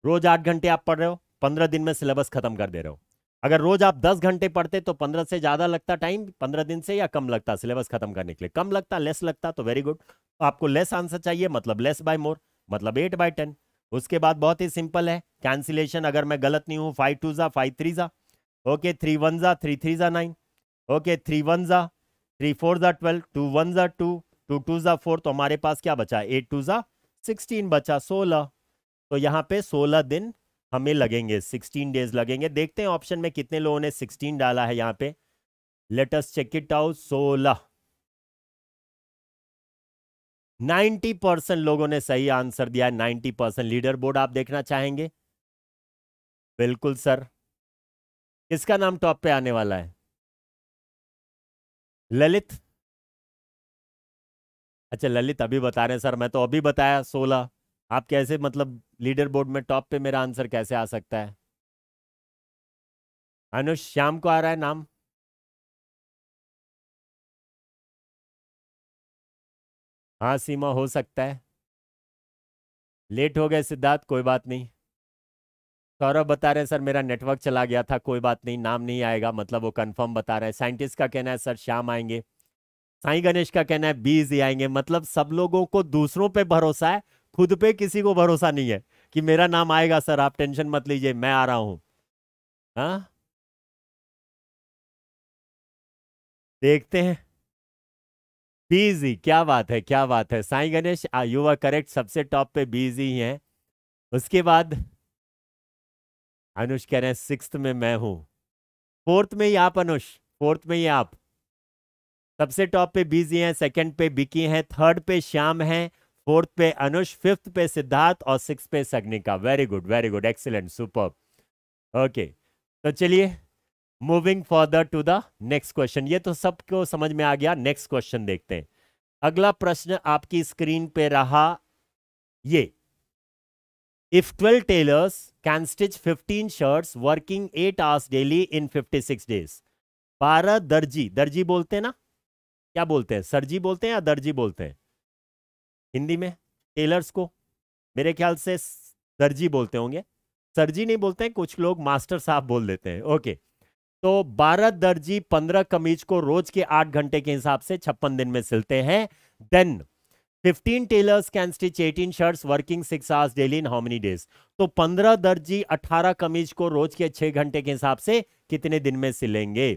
रोज आठ घंटे आप पढ़ रहे हो पंद्रह दिन में सिलेबस खत्म कर दे रहे हो अगर रोज आप दस घंटे पढ़ते तो पंद्रह से ज्यादा लगता टाइम पंद्रह दिन से या कम लगता सिलेबस खत्म करने के लिए कम लगता लेस लगता तो वेरी गुड तो आपको लेस आंसर चाहिए मतलब लेस बाय मोर मतलब एट बाय टेन उसके बाद बहुत ही सिंपल है कैंसिलेशन अगर मैं गलत नहीं हूँ फाइव टू जा फाइव थ्री जा ओके थ्री वन जा थ्री थ्री जा नाइन ओके थ्री वन जा थ्री फोर ज़ा ट्वेल्व टू वन ज़ा टू टू टू ज़ा फोर तो हमारे पास क्या बचा एट टू ज़ा सिक्सटीन बचा सोलह तो यहाँ पे सोलह दिन हमें लगेंगे सिक्सटीन डेज लगेंगे देखते हैं ऑप्शन में कितने लोगों ने सिक्सटीन डाला है यहाँ पे लेटस चेक इट आउट सोलह नाइन्टी परसेंट लोगों ने सही आंसर दिया है नाइन्टी परसेंट लीडर बोर्ड आप देखना चाहेंगे बिल्कुल सर किसका नाम टॉप पे आने वाला है ललित अच्छा ललित अभी बता रहे हैं सर मैं तो अभी बताया सोलह आप कैसे मतलब लीडर बोर्ड में टॉप पे मेरा आंसर कैसे आ सकता है अनुष श्याम को आ रहा है नाम हाँ सीमा हो सकता है लेट हो गए सिद्धार्थ कोई बात नहीं सौरभ बता रहे हैं सर मेरा नेटवर्क चला गया था कोई बात नहीं नाम नहीं आएगा मतलब वो कंफर्म बता रहे हैं साइंटिस्ट का कहना है सर शाम आएंगे साई गणेश का कहना है बीज ही आएंगे मतलब सब लोगों को दूसरों पे भरोसा है खुद पे किसी को भरोसा नहीं है कि मेरा नाम आएगा सर आप टेंशन मत लीजिए मैं आ रहा हूं हा? देखते हैं बीजी क्या बात है क्या बात है साई गणेश युवा करेक्ट सबसे टॉप पे बीजी है उसके बाद अनुष कह रहे हैं सिक्स में मैं हूं फोर्थ में ही आप अनुष फोर्थ में ही आप सबसे टॉप पे बीजी हैं सेकंड पे बिकी हैं थर्ड पे श्याम हैं फोर्थ पे अनुष फिफ्थ पे सिद्धार्थ और सिक्स पे Sagnika very good very good excellent super okay तो चलिए moving further to the next question ये तो सबको समझ में आ गया नेक्स्ट क्वेश्चन देखते हैं अगला प्रश्न आपकी स्क्रीन पे रहा ये if 12 tailors can stitch 15 shirts working 8 hours daily in 56 days 12 दर्जी दर्जी बोलते हैं ना क्या बोलते हैं सरजी बोलते हैं या दर्जी बोलते हैं हिंदी में टेलर्स को मेरे ख्याल से दर्जी बोलते होंगे सरजी नहीं बोलते हैं कुछ लोग मास्टर साहब बोल देते हैं ओके तो बारह दर्जी पंद्रह कमीज को रोज के आठ घंटे के हिसाब से छप्पन दिन में सिलते हैं then fifteen tailors can stitch eighteen shirts working six hours daily in how many days तो पंद्रह दर्जी अठारह कमीज को रोज के छह घंटे के हिसाब से कितने दिन में सिलेंगे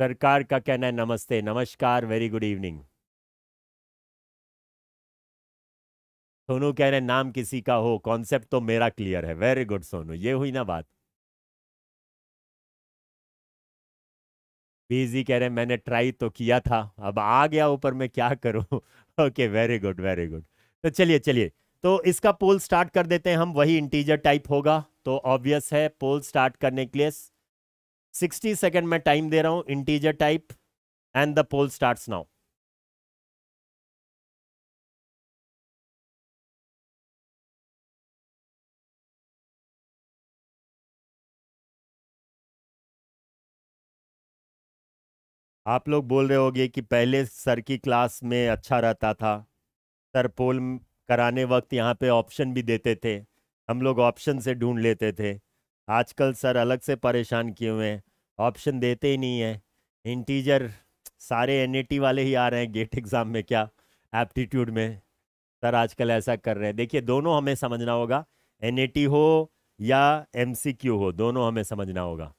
सरकार का कहना है नमस्ते नमस्कार वेरी गुड इवनिंग सोनू कह रहे नाम किसी का हो कॉन्सेप्ट तो मेरा क्लियर है वेरी गुड सोनू ये हुई ना बात बीजी कह रहे हैं मैंने ट्राई तो किया था अब आ गया ऊपर मैं क्या करूं okay very good very good तो चलिए चलिए तो इसका पोल स्टार्ट कर देते हैं हम वही इंटीजर टाइप होगा तो ऑब्वियस है पोल स्टार्ट करने के लिए सिक्सटी सेकेंड में टाइम दे रहा हूँ integer type and the poll start now आप लोग बोल रहे होगे कि पहले सर की क्लास में अच्छा रहता था सर पोल कराने वक्त यहाँ पे ऑप्शन भी देते थे हम लोग ऑप्शन से ढूंढ लेते थे आजकल सर अलग से परेशान किए हुए हैं ऑप्शन देते ही नहीं है इंटीजर सारे एन वाले ही आ रहे हैं गेट एग्ज़ाम में क्या एप्टीट्यूड में सर आजकल ऐसा कर रहे हैं देखिए दोनों हमें समझना होगा एन हो या एम हो दोनों हमें समझना होगा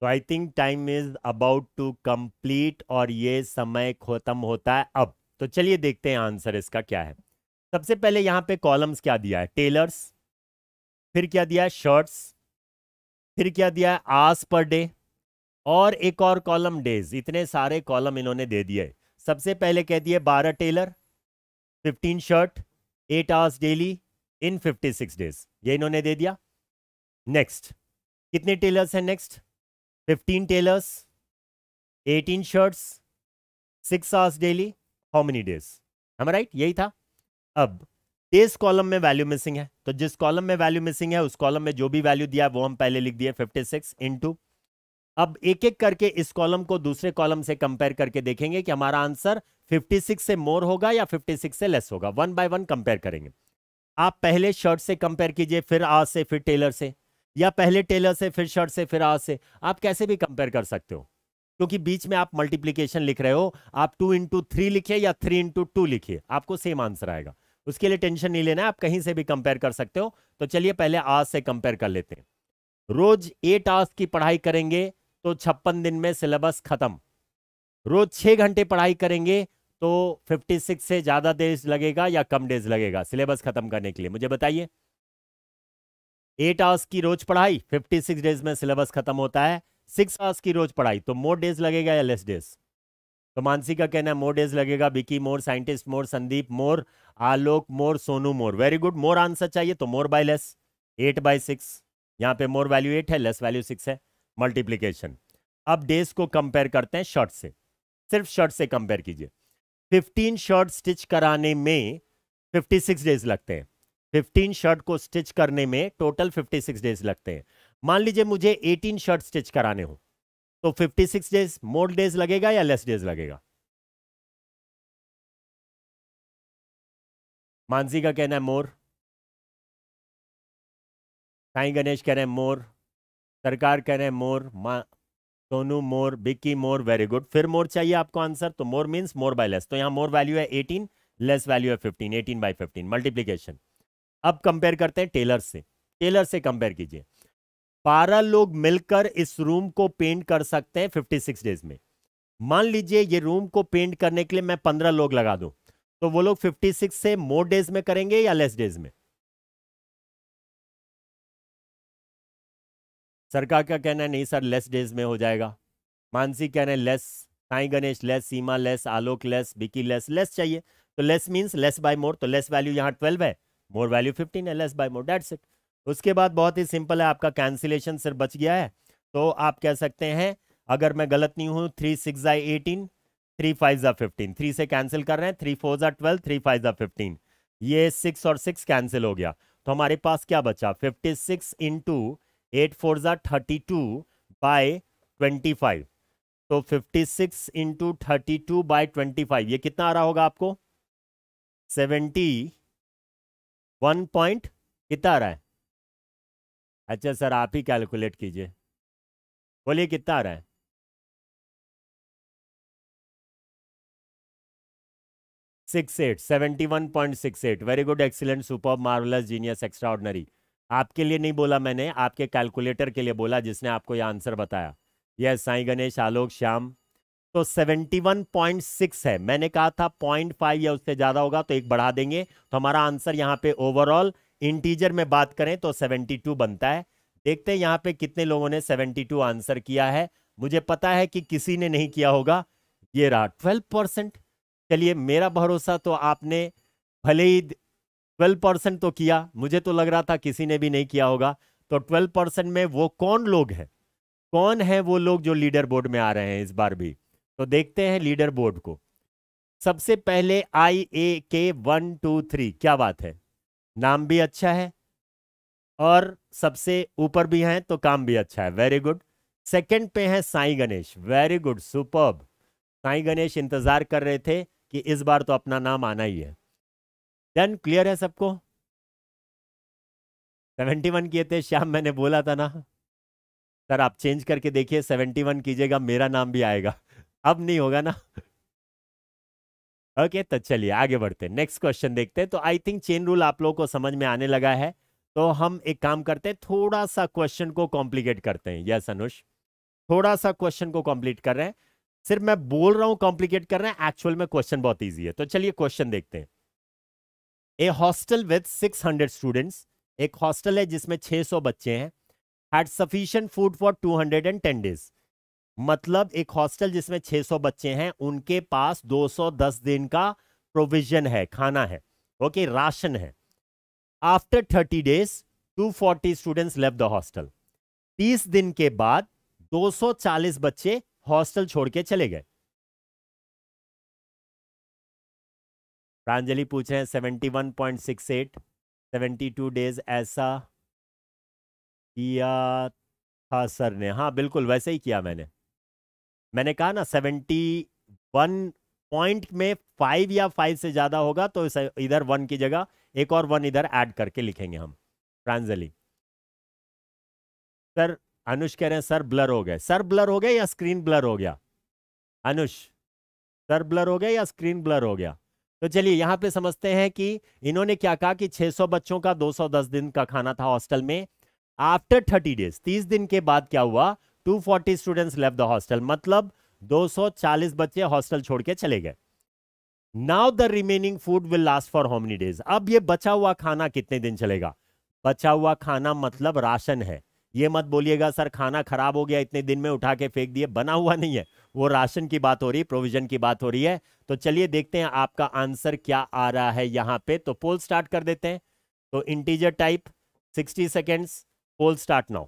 तो I think time is about to complete और ये समय खत्म होता है अब तो चलिए देखते हैं आंसर इसका क्या है सबसे पहले यहाँ पे कॉलम्स क्या दिया है टेलर्स फिर क्या दिया है शर्ट्स फिर क्या दिया है आस पर डे और एक और कॉलम डेज इतने सारे कॉलम इन्होंने दे दिए सबसे पहले कह दिए बारह tailor fifteen shirt eight hours daily in fifty six days ये इन्होंने दे दिया नेक्स्ट कितने टेलर्स हैं next 15 tailors, 18 shirts, 6 hours daily, how many days? Am I यही था अब इस कॉलम में वैल्यू मिसिंग है तो जिस कॉलम में वैल्यू मिसिंग है उस कॉलम में जो भी वैल्यू दिया वो हम पहले लिख दिए फिफ्टी सिक्स इन टू अब एक एक करके इस कॉलम को दूसरे कॉलम से कंपेयर करके देखेंगे कि हमारा आंसर 56 से मोर होगा या 56 से लेस होगा वन बाय वन कंपेयर करेंगे आप पहले शर्ट से कंपेयर कीजिए फिर आज से फिर टेलर से या पहले टेलर से फिर शर्ट से फिर आज से आप कैसे भी कंपेयर कर सकते हो क्योंकि बीच में आप मल्टीप्लीकेशन लिख रहे हो आप टू इंटू थ्री लिखिए या थ्री इंटू टू लिखिए आपको सेम आंसर आएगा उसके लिए टेंशन नहीं लेना है आप कहीं से भी कंपेयर कर सकते हो तो चलिए पहले आज से कंपेयर कर लेते हैं रोज एट आवर्स की पढ़ाई करेंगे तो छप्पन दिन में सिलेबस खत्म रोज छः घंटे पढ़ाई करेंगे तो फिफ्टी से ज़्यादा डेज लगेगा या कम डेज लगेगा सिलेबस खत्म करने के लिए मुझे बताइए एट आवर्स की रोज पढ़ाई फिफ्टी सिक्स डेज में सिलेबस खत्म होता है सिक्स आवर्स की रोज पढ़ाई तो मोर डेज लगेगा या लेस डेज तो मानसी का कहना है मोर डेज लगेगा Bikki more scientist more Sandeep more Alok more Sonu more very good more answer चाहिए तो more by less eight by six यहाँ पे मोर वैल्यू एट है लेस वैल्यू सिक्स है मल्टीप्लीकेशन अब डेज को कंपेयर करते हैं शर्ट से सिर्फ शर्ट से कंपेयर कीजिए फिफ्टीन शर्ट स्टिच कराने में फिफ्टी सिक्स डेज लगते हैं फिफ्टीन शर्ट को स्टिच करने में टोटल फिफ्टी सिक्स डेज लगते हैं मान लीजिए मुझे एटीन शर्ट स्टिच कराने हो तो सिक्स डेज मोर डेज लगेगा या लेस डेज लगेगा मानसी का कहना है मोर साई गणेश कह रहे हैं मोर सरकार कह रहे हैं मोर मा Sonu more Bikki more very good फिर मोर चाहिए आपको आंसर तो more means more by less तो यहां मोर वैल्यू है एटीन लेस वैल्यू है fifteen eighteen by fifteen multiplication अब कंपेयर करते हैं टेलर से टेलर से कंपेयर कीजिए बारह लोग मिलकर इस रूम को पेंट कर सकते हैं फिफ्टी सिक्स डेज में मान लीजिए ये रूम को पेंट करने के लिए मैं पंद्रह लोग लगा दूं तो वो लोग फिफ्टी सिक्स से मोर डेज में करेंगे या लेस डेज में सरकार का कहना है नहीं सर लेस डेज में हो जाएगा मानसी कह रहे हैं less Sai Ganesh less Seema less Alok less Bikki less less चाहिए तो less means less by more तो लेस वैल्यू यहाँ ट्वेल्व है more value fifteen L S by more that's it उसके बाद बहुत ही सिंपल है आपका कैंसिलेशन सिर्फ बच गया है तो आप कह सकते हैं अगर मैं गलत नहीं हूँ थ्री सिक्स ज़ा एटीन थ्री फाइव ज़ा फिफ्टीन थ्री से कैंसिल कर रहे हैं थ्री फोर ज़ा ट्वेल्व थ्री फाइव ज़ा फिफ्टीन ये सिक्स और सिक्स कैंसिल हो गया तो हमारे पास क्या बचा fifty six into eight four ज़ा thirty two by twenty five तो fifty six into thirty two by twenty five ये कितना आ रहा होगा आपको सेवेंटी वन पॉइंट कितना आ रहा है अच्छा सर आप ही कैलकुलेट कीजिए बोलिए कितना आ रहा है six eight seventy one point six eight very good excellent super marvellous genius extraordinary आपके लिए नहीं बोला मैंने आपके कैलकुलेटर के लिए बोला जिसने आपको यह आंसर बताया यस साई गणेश आलोक श्याम तो 71.6 है मैंने कहा था 0.5 या उससे ज्यादा होगा तो एक बढ़ा देंगे तो हमारा आंसर यहाँ पे ओवरऑल इंटीजर में बात करें तो 72 बनता है देखते हैं यहाँ पे कितने लोगों ने 72 आंसर किया है मुझे पता है कि किसी ने नहीं किया होगा ये रहा 12 परसेंट चलिए मेरा भरोसा तो आपने भले ही 12 परसेंट तो किया मुझे तो लग रहा था किसी ने भी नहीं किया होगा तो ट्वेल्व में वो कौन लोग हैं कौन है वो लोग जो लीडर बोर्ड में आ रहे हैं इस बार भी तो देखते हैं लीडर बोर्ड को सबसे पहले आई ए के वन टू थ्री क्या बात है नाम भी अच्छा है और सबसे ऊपर भी हैं तो काम भी अच्छा है वेरी गुड सेकंड पे हैं Sai Ganesh very good super Sai Ganesh इंतजार कर रहे थे कि इस बार तो अपना नाम आना ही है डन क्लियर है सबको सेवेंटी वन किए थे श्याम मैंने बोला था ना सर आप चेंज करके देखिए सेवेंटी वन कीजिएगा मेरा नाम भी आएगा अब नहीं होगा ना ओके तो चलिए आगे बढ़ते नेक्स्ट क्वेश्चन देखते हैं तो आई थिंक चेन रूल आप लोगों को समझ में आने लगा है तो हम एक काम करते हैं थोड़ा सा क्वेश्चन को कॉम्प्लिकेट करते हैं यस अनुष थोड़ा सा क्वेश्चन को कॉम्प्लीट कर रहे हैं सिर्फ मैं बोल रहा हूं कॉम्प्लिकेट कर रहे हैं एक्चुअल में क्वेश्चन बहुत ईजी है तो चलिए क्वेश्चन देखते हैं a hostel with six students एक हॉस्टल है जिसमें छह बच्चे हैं had sufficient food for two days मतलब एक हॉस्टल जिसमें 600 बच्चे हैं उनके पास 210 दिन का प्रोविजन है खाना है ओके राशन है after 30 days 240 students leave the hostel 30 दिन के बाद 240 बच्चे हॉस्टल छोड़ के चले गए प्रांजलि पूछ रहे हैं seventy one point six eight seventy two days ऐसा किया था सर ने हाँ बिल्कुल वैसे ही किया मैंने मैंने कहा ना सेवेंटी वन पॉइंट में फाइव या फाइव से ज़्यादा होगा तो इधर वन की जगह एक और वन इधर ऐड करके लिखेंगे हम प्रांजली सर अनुष कह रहे हैं सर ब्लर हो गए सर ब्लर हो गए या स्क्रीन ब्लर हो गया अनुष सर ब्लर हो गया या स्क्रीन ब्लर हो गया तो चलिए यहां पे समझते हैं कि इन्होंने क्या कहा कि 600 बच्चों का 210 दिन का खाना था हॉस्टल में आफ्टर 30 डेज 30 दिन के बाद क्या हुआ 240 स्टूडेंट्स लेव द हॉस्टल मतलब 240 बच्चे हॉस्टल छोड़ के चले गए now the remaining food will last for how many days अब ये बचा हुआ खाना कितने दिन चलेगा बचा हुआ खाना मतलब राशन है ये मत बोलिएगा सर खाना खराब हो गया इतने दिन में उठा के फेंक दिए बना हुआ नहीं है वो राशन की बात हो रही है प्रोविजन की बात हो रही है तो चलिए देखते हैं आपका आंसर क्या आ रहा है यहाँ पे तो पोल स्टार्ट कर देते हैं तो integer type 60 seconds poll start now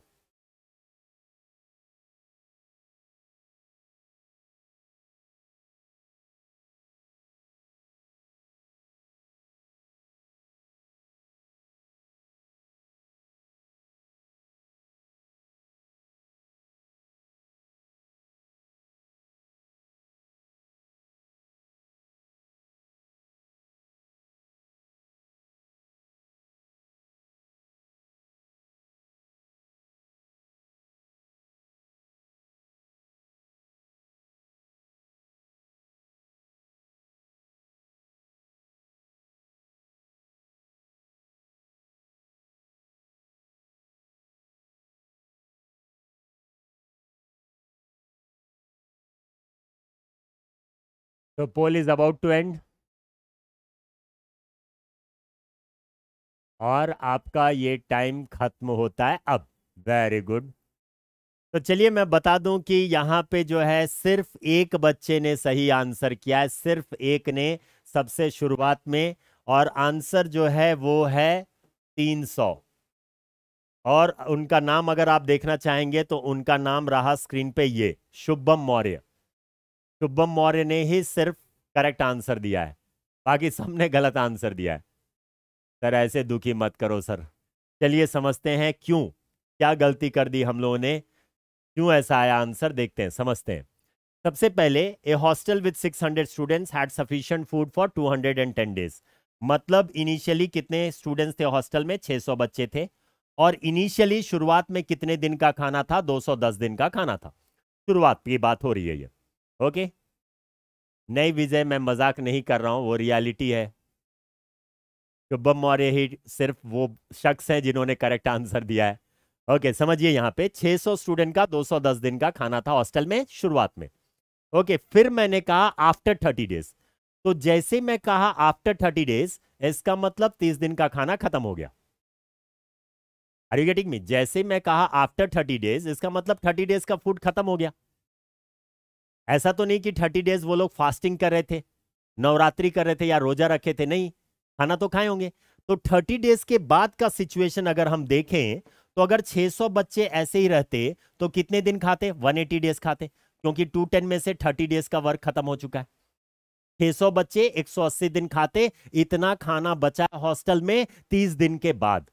The poll is about to end. और आपका ये टाइम खत्म होता है अब वेरी गुड तो चलिए मैं बता दूं कि यहाँ पे जो है सिर्फ एक बच्चे ने सही आंसर किया है सिर्फ एक ने सबसे शुरुआत में और आंसर जो है वो है 300 और उनका नाम अगर आप देखना चाहेंगे तो उनका नाम रहा स्क्रीन पे ये शुभम मौर्य शुभम मौर्य ने ही सिर्फ करेक्ट आंसर दिया है बाकी सबने गलत आंसर दिया है सर ऐसे दुखी मत करो सर चलिए समझते हैं क्यों क्या गलती कर दी हम लोगों ने क्यों ऐसा आया आंसर देखते हैं समझते हैं सबसे पहले a hostel with 600 students had sufficient food for 210 days मतलब इनिशियली कितने स्टूडेंट्स थे हॉस्टल में 600 बच्चे थे और इनिशियली शुरुआत में कितने दिन का खाना था 210 दिन का खाना था शुरुआत की बात हो रही है ये ओके नहीं विजय मैं मजाक नहीं कर रहा हूं वो रियलिटी है शुभम मौर्य ही सिर्फ वो शख्स हैं जिन्होंने करेक्ट आंसर दिया है ओके समझिए यहाँ पे 600 स्टूडेंट का 210 दिन का खाना था हॉस्टल में शुरुआत में ओके फिर मैंने कहा आफ्टर 30 डेज तो जैसे मैं कहा आफ्टर 30 डेज इसका मतलब 30 दिन का खाना खत्म हो गया आर गेटिंग मी जैसे मैं कहा आफ्टर 30 डेज इसका मतलब 30 डेज का फूड खत्म हो गया ऐसा तो नहीं कि थर्टी डेज वो लोग फास्टिंग कर रहे थे नवरात्रि कर रहे थे या रोजा रखे थे नहीं खाना तो खाए होंगे तो थर्टी डेज के बाद का सिचुएशन अगर हम देखें तो अगर 600 बच्चे ऐसे ही रहते तो कितने दिन खाते 180 डेज खाते क्योंकि 210 में से 30 डेज का वर्क खत्म हो चुका है 600 बच्चे 180 दिन खाते इतना खाना बचा हॉस्टल में 30 दिन के बाद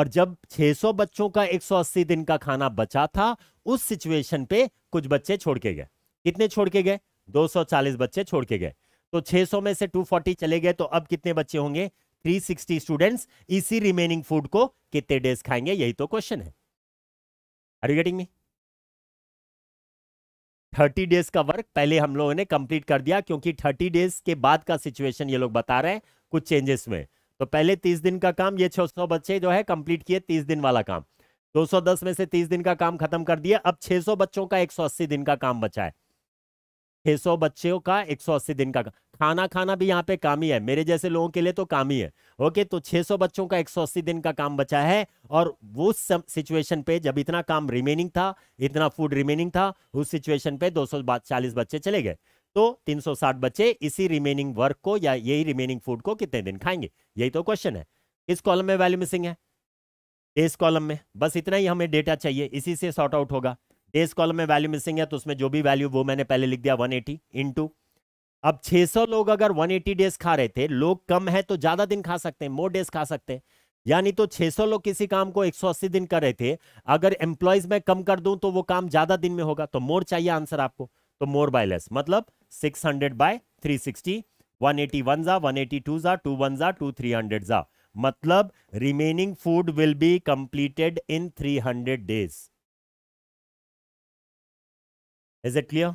और जब 600 बच्चों का 180 दिन का खाना बचा था उस सिचुएशन पे कुछ बच्चे छोड़ के गए कितने छोड़ के गए 240 बच्चे छोड़ के गए तो 600 में से 240 चले गए तो अब कितने बच्चे होंगे 360 स्टूडेंट्स इसी रिमेनिंग फूड को कितने डेज खाएंगे यही तो क्वेश्चन है are you getting me thirty days का वर्क पहले हम लोगों ने कंप्लीट कर दिया क्योंकि थर्टी डेज के बाद का सिचुएशन ये लोग बता रहे हैं कुछ चेंजेस में तो पहले तीस दिन का काम ये 600 बच्चे जो है कंप्लीट किए तीस दिन वाला काम 210 में से 30 दिन का काम खत्म कर दिया अब 600 बच्चों का 180 दिन का काम बचा है छह बच्चों का एक दिन का खाना खाना भी यहाँ पे काम ही है मेरे जैसे लोगों के लिए तो काम ही है ओके तो 600 बच्चों का 180 दिन का काम बचा है और वो सिचुएशन पे जब इतना काम रिमेनिंग था इतना फूड रिमेनिंग था उस सिचुएशन पे 240 बच्चे चले गए तो 360 बच्चे इसी रिमेनिंग वर्क को या यही रिमेनिंग फूड को कितने दिन खाएंगे यही तो क्वेश्चन है इस कॉलम में वैल्यू मिसिंग है इस कॉलम में बस इतना ही हमें डेटा चाहिए इसी से सॉर्ट आउट होगा बेस कॉलम में वैल्यू मिसिंग है तो उसमें जो भी वैल्यू वो मैंने पहले लिख दिया 180 एटी अब 600 लोग अगर 180 डेज खा रहे थे लोग कम है तो ज्यादा दिन खा सकते हैं मोर डेज खा सकते हैं यानी तो 600 लोग किसी काम को 180 दिन कर रहे थे अगर एम्प्लॉयज में कम कर दूं तो वो काम ज्यादा दिन में होगा तो मोर चाहिए आंसर आपको तो मोर बाय लेस मतलब 600 hundred by three sixty one eighty one जा वन एटी टू जा टू वन जा टू थ्री हंड्रेड जा मतलब remaining food will be completed in three hundred days is it clear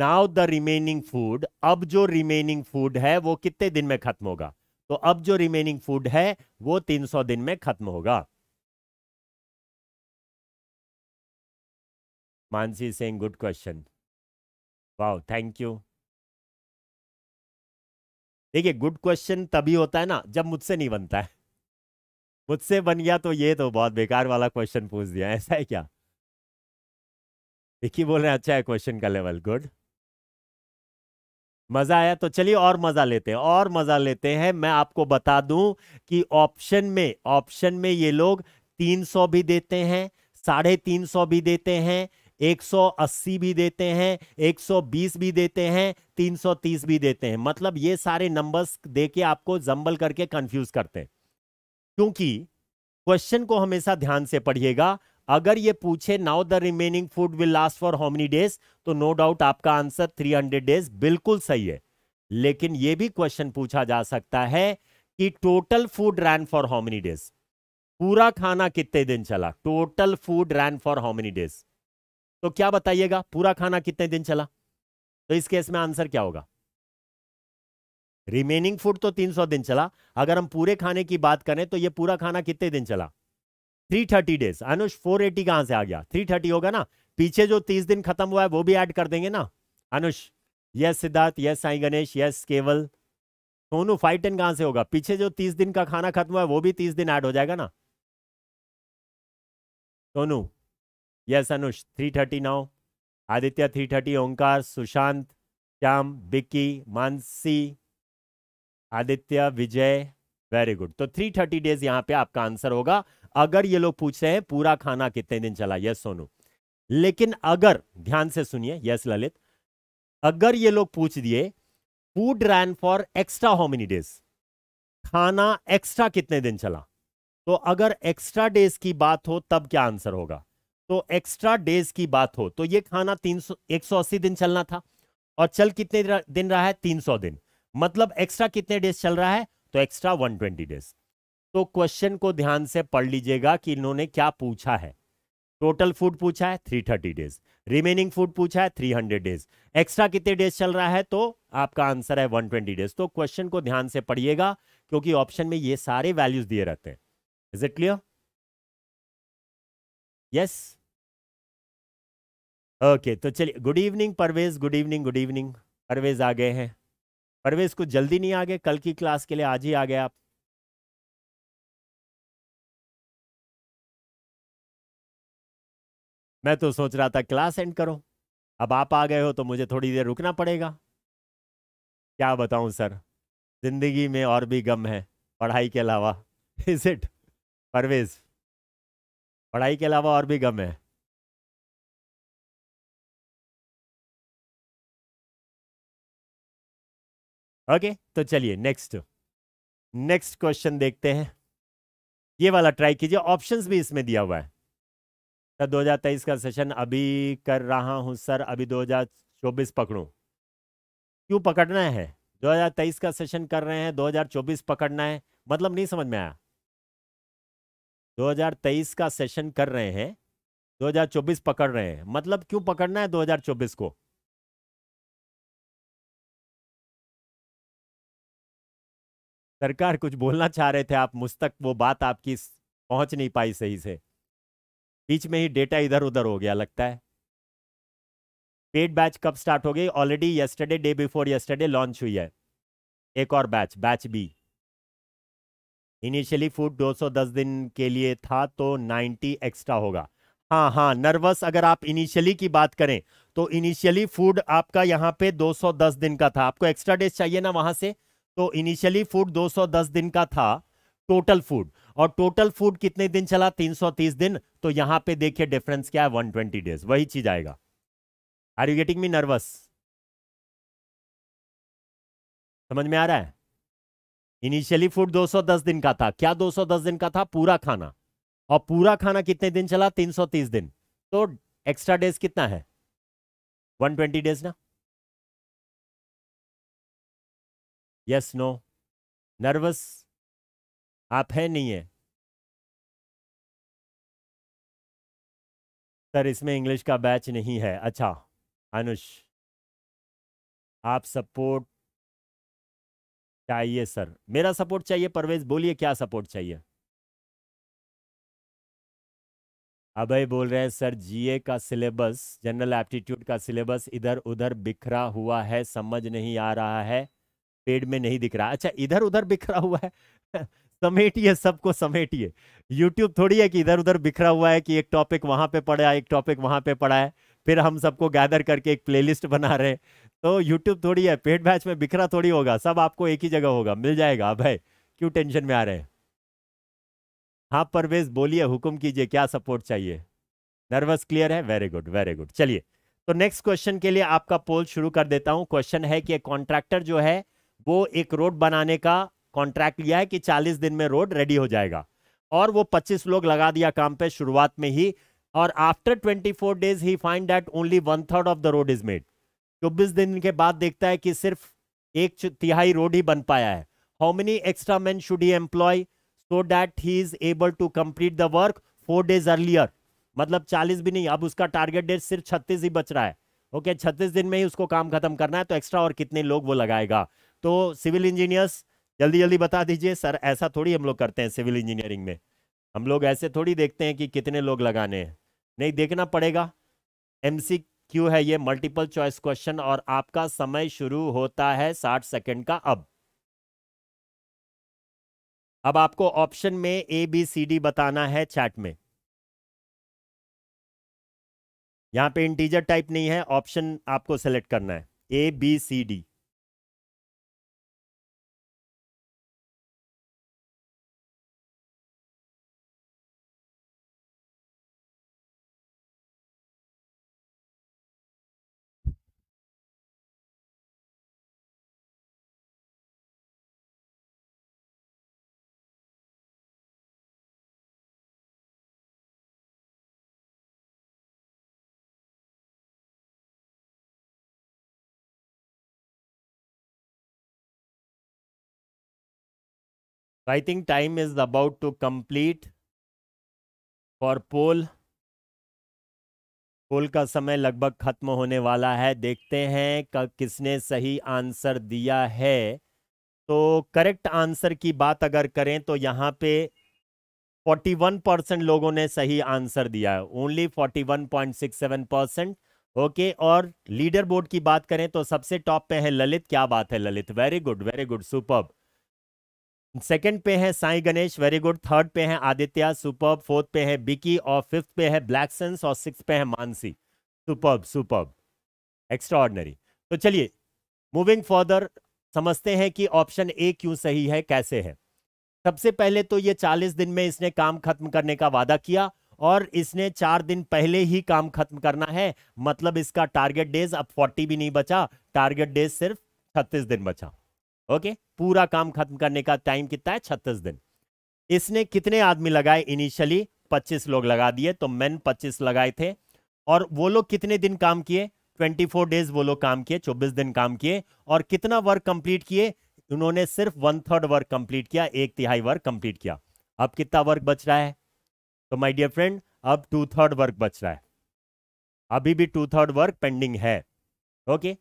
now the remaining food अब जो remaining food है वो कितने दिन में खत्म होगा तो अब जो रिमेनिंग फूड है वो 300 दिन में खत्म होगा Mansi Singh good question wow thank you देखिए गुड क्वेश्चन तभी होता है ना जब मुझसे नहीं बनता है मुझसे बन गया तो ये तो बहुत बेकार वाला क्वेश्चन पूछ दिया ऐसा है क्या एक ही बोल रहे हैं अच्छा है क्वेश्चन का लेवल गुड मजा आया तो चलिए और मजा लेते हैं और मजा लेते हैं मैं आपको बता दूं कि ऑप्शन में ऑप्शन में ये लोग 300 भी देते हैं साढ़े तीन सौ भी देते हैं 180 भी देते हैं 120 भी देते हैं 330 भी देते हैं मतलब ये सारे नंबर्स देके आपको जंबल करके कंफ्यूज करते हैं क्योंकि क्वेश्चन को हमेशा ध्यान से पढ़िएगा अगर ये पूछे now the remaining food will last for how many days तो नो डाउट आपका आंसर 300 डेज बिल्कुल सही है लेकिन ये भी क्वेश्चन पूछा जा सकता है कि total food ran for how many days पूरा खाना कितने दिन चला total food ran for how many days तो क्या बताइएगा पूरा खाना कितने दिन चला तो इस केस में आंसर क्या होगा रिमेनिंग फूड तो 300 दिन चला अगर हम पूरे खाने की बात करें तो ये पूरा खाना कितने दिन चला three thirty days Anush four eighty कहां से आ गया थ्री थर्टी होगा ना पीछे जो तीस दिन खत्म हुआ है वो भी ऐड कर देंगे ना Anush yes Siddharth yes Sai Ganesh yes केवल सोनू फाइव टेन कहां से होगा पीछे जो तीस दिन का खाना खत्म हुआ है वो भी तीस दिन ऐड हो जाएगा ना Sonu yes Anush three thirty now Aditya three thirty Omkar Sushant Shyam Bikki Mansi Aditya Vijay very good तो थ्री थर्टी डेज यहाँ पे आपका आंसर होगा अगर ये लोग पूछ रहे हैं पूरा खाना कितने दिन चला यस सोनू लेकिन अगर ध्यान से सुनिए यस ललित अगर ये लोग पूछ दिए food ran for extra how many days खाना एक्स्ट्रा कितने दिन चला तो अगर एक्स्ट्रा डेज की बात हो तब क्या आंसर होगा तो एक्स्ट्रा डेज की बात हो तो ये खाना तीन सौ दिन चलना था और चल कितने दिन रहा है तीन दिन मतलब एक्स्ट्रा कितने डेज चल रहा है तो एक्स्ट्रा वन डेज तो क्वेश्चन को ध्यान से पढ़ लीजिएगा कि इन्होंने क्या पूछा है टोटल फूड पूछा है three thirty days remaining food पूछा है थ्री हंड्रेड डेज एक्स्ट्रा कितने डेज चल रहा है तो आपका आंसर है वन ट्वेंटी डेज तो क्वेश्चन को ध्यान से पढ़िएगा क्योंकि ऑप्शन में ये सारे वैल्यूज दिए रहते हैं is it clear yes okay तो चलिए good evening Parvez good evening good evening Parvez आ गए हैं परवेज कुछ जल्दी नहीं आ गए कल की क्लास के लिए आज ही आ गए आप मैं तो सोच रहा था क्लास एंड करो अब आप आ गए हो तो मुझे थोड़ी देर रुकना पड़ेगा क्या बताऊं सर जिंदगी में और भी गम है पढ़ाई के अलावा इज इट परवेज पढ़ाई के अलावा और भी गम है ओके okay, तो चलिए नेक्स्ट नेक्स्ट क्वेश्चन देखते हैं ये वाला ट्राई कीजिए ऑप्शंस भी इसमें दिया हुआ है सर तेईस का सेशन अभी कर रहा हूँ सर अभी चौबीस पकड़ू क्यों पकड़ना है 2023 का सेशन कर रहे हैं 2024 पकड़ना है मतलब नहीं समझ में आया 2023 का सेशन कर रहे हैं 2024 पकड़ रहे हैं मतलब क्यों पकड़ना है 2024 को सरकार कुछ बोलना चाह रहे थे आप मुझ तक वो बात आपकी पहुंच नहीं पाई सही से बीच में ही डेटा इधर उधर हो गया लगता है पेड बैच कब स्टार्ट हो गई already yesterday day before yesterday launch हुई है एक और batch batch B initially food 210 दिन के लिए था तो 90 एक्स्ट्रा होगा हाँ हाँ नर्वस अगर आप इनिशियली की बात करें तो इनिशियली फूड आपका यहाँ पे 210 दिन का था आपको एक्स्ट्रा डेज चाहिए ना वहां से तो इनिशियली फूड 210 दिन का था टोटल फूड और टोटल फूड कितने दिन चला 330 दिन तो यहां पे देखिए डिफरेंस क्या है 120 डेज वही चीज आएगा are you getting me nervous समझ में आ रहा है इनिशियली फूड 210 दिन का था क्या 210 दिन का था पूरा खाना और पूरा खाना कितने दिन चला 330 दिन तो एक्स्ट्रा डेज कितना है 120 डेज ना यस नो नर्वस आप है नहीं है सर इसमें इंग्लिश का बैच नहीं है अच्छा अनुष आप सपोर्ट चाहिए सर मेरा सपोर्ट चाहिए परवेज बोलिए क्या सपोर्ट चाहिए अभय बोल रहे हैं सर जीए का सिलेबस जनरल एप्टीट्यूड का सिलेबस इधर उधर बिखरा हुआ है समझ नहीं आ रहा है पेड में नहीं दिख रहा अच्छा इधर उधर बिखरा हुआ है समेटिए सबको समेटिए यूट्यूब थोड़ी है कि इधर उधर बिखरा हुआ है कि एक टॉपिक वहां पे पड़ा है एक टॉपिक वहां पे पड़ा है फिर हम सबको गैदर करके एक प्लेलिस्ट बना रहे तो यूट्यूब थोड़ी है पेट बैच में बिखरा थोड़ी होगा सब आपको एक ही जगह होगा मिल जाएगा अब हाँ क्यों टेंशन में आ रहे हैं हाँ परवेज बोलिए हुक्म कीजिए क्या सपोर्ट चाहिए नर्वस क्लियर है वेरी गुड वेरी गुड चलिए तो नेक्स्ट क्वेश्चन के लिए आपका पोल शुरू कर देता हूं क्वेश्चन है कि कॉन्ट्रैक्टर जो है वो एक रोड बनाने का कॉन्ट्रैक्ट लिया है कि 40 दिन में रोड रेडी हो जाएगा और वो 25 लोग लगा दिया काम पे शुरुआत में ही और आफ्टर 24 डेज ही find that only one third of the road is made चौबीस दिन के बाद देखता है कि सिर्फ एक तिहाई रोड ही बन पाया है how many extra man should he employ so that he is able to complete the work four days earlier मतलब 40 भी नहीं अब उसका टारगेट डेट सिर्फ 36 ही बच रहा है ओके okay, 36 दिन में ही उसको काम खत्म करना है तो एक्स्ट्रा और कितने लोग वो लगाएगा तो सिविल इंजीनियर्स जल्दी जल्दी बता दीजिए सर ऐसा थोड़ी हम लोग करते हैं सिविल इंजीनियरिंग में हम लोग ऐसे थोड़ी देखते हैं कि कितने लोग लगाने हैं नहीं देखना पड़ेगा एम क्यू है ये मल्टीपल चॉइस क्वेश्चन और आपका समय शुरू होता है साठ सेकेंड का अब अब आपको ऑप्शन में ए बी सी डी बताना है चैट में यहां पे इंटीजर टाइप नहीं है ऑप्शन आपको सेलेक्ट करना है A B C D writing time is about to complete for पोल पोल का समय लगभग खत्म होने वाला है देखते हैं किसने सही आंसर दिया है तो करेक्ट आंसर की बात अगर करें तो यहाँ पे 41 परसेंट लोगों ने सही आंसर दिया है ओनली 41.67 परसेंट ओके और लीडर बोर्ड की बात करें तो सबसे टॉप पे है ललित क्या बात है Lalit very good very good super second पे है Sai Ganesh very good third पे है आदित्य सुपर फोर्थ पे है बिकी और फिफ्थ पे है ब्लैक सेंस और सिक्स पे है मानसी सुपर सुपर एक्स्ट्राऑर्डनरी तो चलिए मूविंग फर्दर समझते हैं कि ऑप्शन ए क्यों सही है कैसे है सबसे पहले तो ये चालीस दिन में इसने काम खत्म करने का वादा किया और इसने चार दिन पहले ही काम खत्म करना है मतलब इसका टारगेट डेज अब फोर्टी भी नहीं बचा टारगेट डेज सिर्फ छत्तीस दिन बचा ओके पूरा काम खत्म करने का टाइम कितना है छत्तीस दिन इसने कितने आदमी लगाए इनिशियली पच्चीस लोग लगा दिए तो मैन पच्चीस लगाए थे और वो लोग कितने दिन काम किए 24 डेज वो लोग काम किए 24 दिन काम किए और कितना वर्क कंप्लीट किए उन्होंने सिर्फ वन थर्ड वर्क कंप्लीट किया एक तिहाई वर्क कंप्लीट किया अब कितना वर्क बच रहा है तो माय डियर फ्रेंड अब टू थर्ड वर्क बच रहा है अभी भी टू थर्ड वर्क पेंडिंग है ओके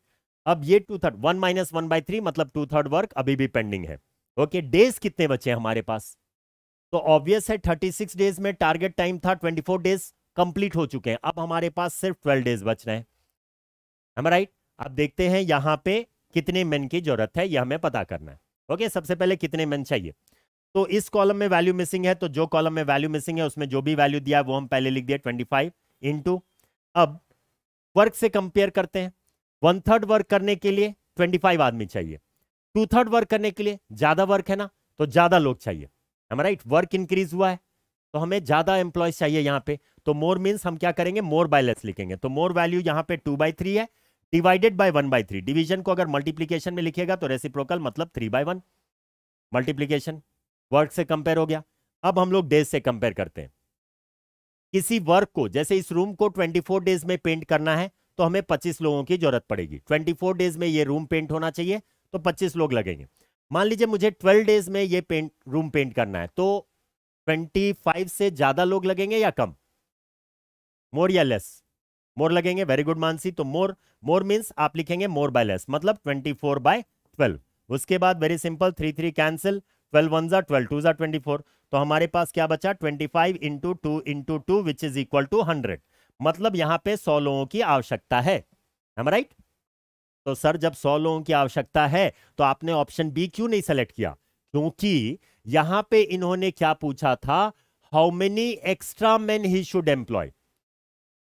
अब ये two third one minus one by three मतलब टू थर्ड वर्क अभी भी पेंडिंग है ओके डेज कितने बचे हैं हमारे पास तो ऑब्वियस है थर्टी सिक्स डेज में टारगेट टाइम था ट्वेंटी फोर डेज कंप्लीट हो चुके हैं अब हमारे पास सिर्फ ट्वेल्व डेज बच रहे हैं राइट अब देखते हैं यहाँ पे कितने मेन की जरूरत है यह हमें पता करना है ओके सबसे पहले कितने मेन चाहिए तो इस कॉलम में वैल्यू मिसिंग है तो जो कॉलम में वैल्यू मिसिंग है उसमें जो भी वैल्यू दिया है वो हम पहले लिख दिया ट्वेंटी फाइव टू अब वर्क से कंपेयर करते हैं वन थर्ड वर्क करने के लिए ट्वेंटी फाइव आदमी चाहिए टू थर्ड वर्क करने के लिए ज्यादा वर्क है ना तो ज्यादा लोग चाहिए राइट वर्क इंक्रीज हुआ है तो हमें ज्यादा एम्प्लॉयज चाहिए यहाँ पे तो मोर मीन्स हम क्या करेंगे मोर बाय लेस लिखेंगे तो मोर वैल्यू यहाँ पे टू बाई थ्री है divided by one by three division को अगर मल्टीप्लीकेशन में लिखेगा तो रेसिप्रोकल मतलब three by one multiplication work से कंपेयर हो गया अब हम लोग डेज से कंपेयर करते हैं किसी वर्क को जैसे इस रूम को 24 डेज में पेंट करना है तो हमें 25 लोगों की जरूरत पड़ेगी 24 डेज में ये रूम पेंट होना चाहिए तो 25 लोग लगेंगे मान लीजिए मुझे 12 डेज में ये पेंट रूम पेंट करना है तो 25 से ज्यादा लोग लगेंगे या कम मोर या लेस मोर लगेंगे वेरी गुड मानसी तो मोर मोर मीन्स आप लिखेंगे मोर बाय लेस मतलब 24 फोर बाय ट्वेल्व उसके बाद very simple three three cancel twelve one जा ट्वेल्व टू जा ट्वेंटी फोर तो हमारे पास क्या बचा twenty five into two into two which is equal to hundred मतलब यहां पे सौ लोगों की आवश्यकता है हम राइट तो सर जब सौ लोगों की आवश्यकता है तो आपने ऑप्शन बी क्यों नहीं सेलेक्ट किया क्योंकि यहां पे इन्होंने क्या पूछा था how many extra man he should employ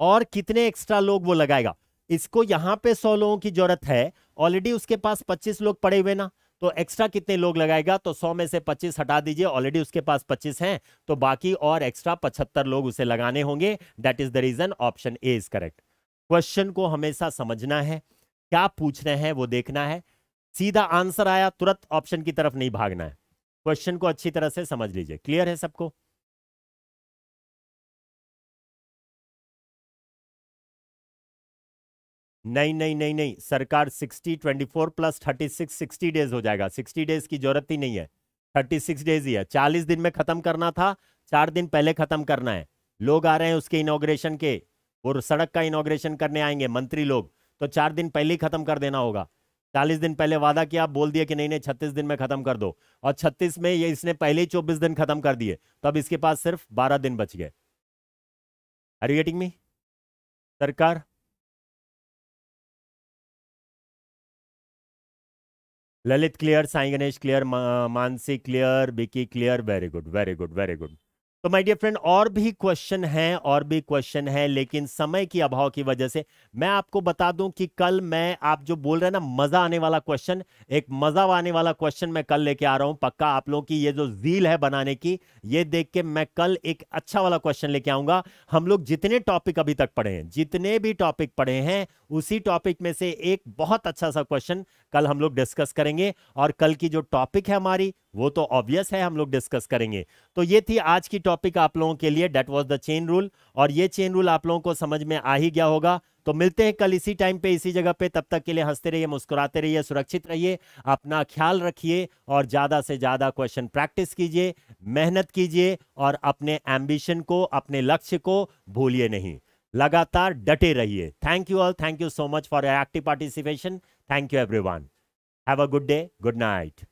और कितने एक्स्ट्रा लोग वो लगाएगा इसको यहां पे सौ लोगों की जरूरत है ऑलरेडी उसके पास पच्चीस लोग पड़े हुए ना तो एक्स्ट्रा कितने लोग लगाएगा तो सौ में से पच्चीस हटा दीजिए ऑलरेडी उसके पास पच्चीस हैं तो बाकी और एक्स्ट्रा पचहत्तर लोग उसे लगाने होंगे that is the reason option A is correct question को हमेशा समझना है क्या पूछ रहे हैं वो देखना है सीधा आंसर आया तुरंत ऑप्शन की तरफ नहीं भागना है क्वेश्चन को अच्छी तरह से समझ लीजिए क्लियर है सबको नहीं नहीं नहीं नहीं सरकार 60 24 प्लस 36 60 डेज हो जाएगा 60 डेज की जरूरत ही नहीं है 36 डेज ही है 40 दिन में खत्म करना था चार दिन पहले खत्म करना है लोग आ रहे हैं उसके इनोग्रेशन के और सड़क का इनोग्रेशन करने आएंगे मंत्री लोग तो चार दिन पहले ही खत्म कर देना होगा चालीस दिन पहले वादा किया बोल दिया कि नहीं नहीं छत्तीस दिन में खत्म कर दो और छत्तीस में ये इसने पहले ही चौबीस दिन खत्म कर दिए तो अब इसके पास सिर्फ बारह दिन बच गए are you getting me Sarkar Lalit clear Sai Ganesh clear Mansi clear Bikki clear very good very good very good तो माय डियर फ्रेंड और भी क्वेश्चन हैं और भी क्वेश्चन हैं लेकिन समय की अभाव की वजह से मैं आपको बता दूं कि कल मैं आप जो बोल रहे हैं ना मजा आने वाला क्वेश्चन एक मजा आने वाला क्वेश्चन मैं कल लेके आ रहा हूं पक्का आप लोगों की ये जो जील है बनाने की ये देख के मैं कल एक अच्छा वाला क्वेश्चन लेके आऊंगा हम लोग जितने टॉपिक अभी तक पढ़े हैं जितने भी टॉपिक पढ़े हैं उसी टॉपिक में से एक बहुत अच्छा सा क्वेश्चन कल हम लोग डिस्कस करेंगे और कल की जो टॉपिक है हमारी वो तो ऑब्वियस है हम लोग डिस्कस करेंगे तो ये थी आज की टॉपिक आप लोगों के लिए that was the chain rule और ये चेन रूल आप लोगों को समझ में आ ही गया होगा तो मिलते हैं कल इसी टाइम पे इसी जगह पे तब तक के लिए हंसते रहिए मुस्कुराते रहिए सुरक्षित रहिए अपना ख्याल रखिए और ज़्यादा से ज़्यादा क्वेश्चन प्रैक्टिस कीजिए मेहनत कीजिए और अपने एम्बिशन को अपने लक्ष्य को भूलिए नहीं लगातार डटे रहिए thank you all thank you so much for active participation thank you everyone have a good day good night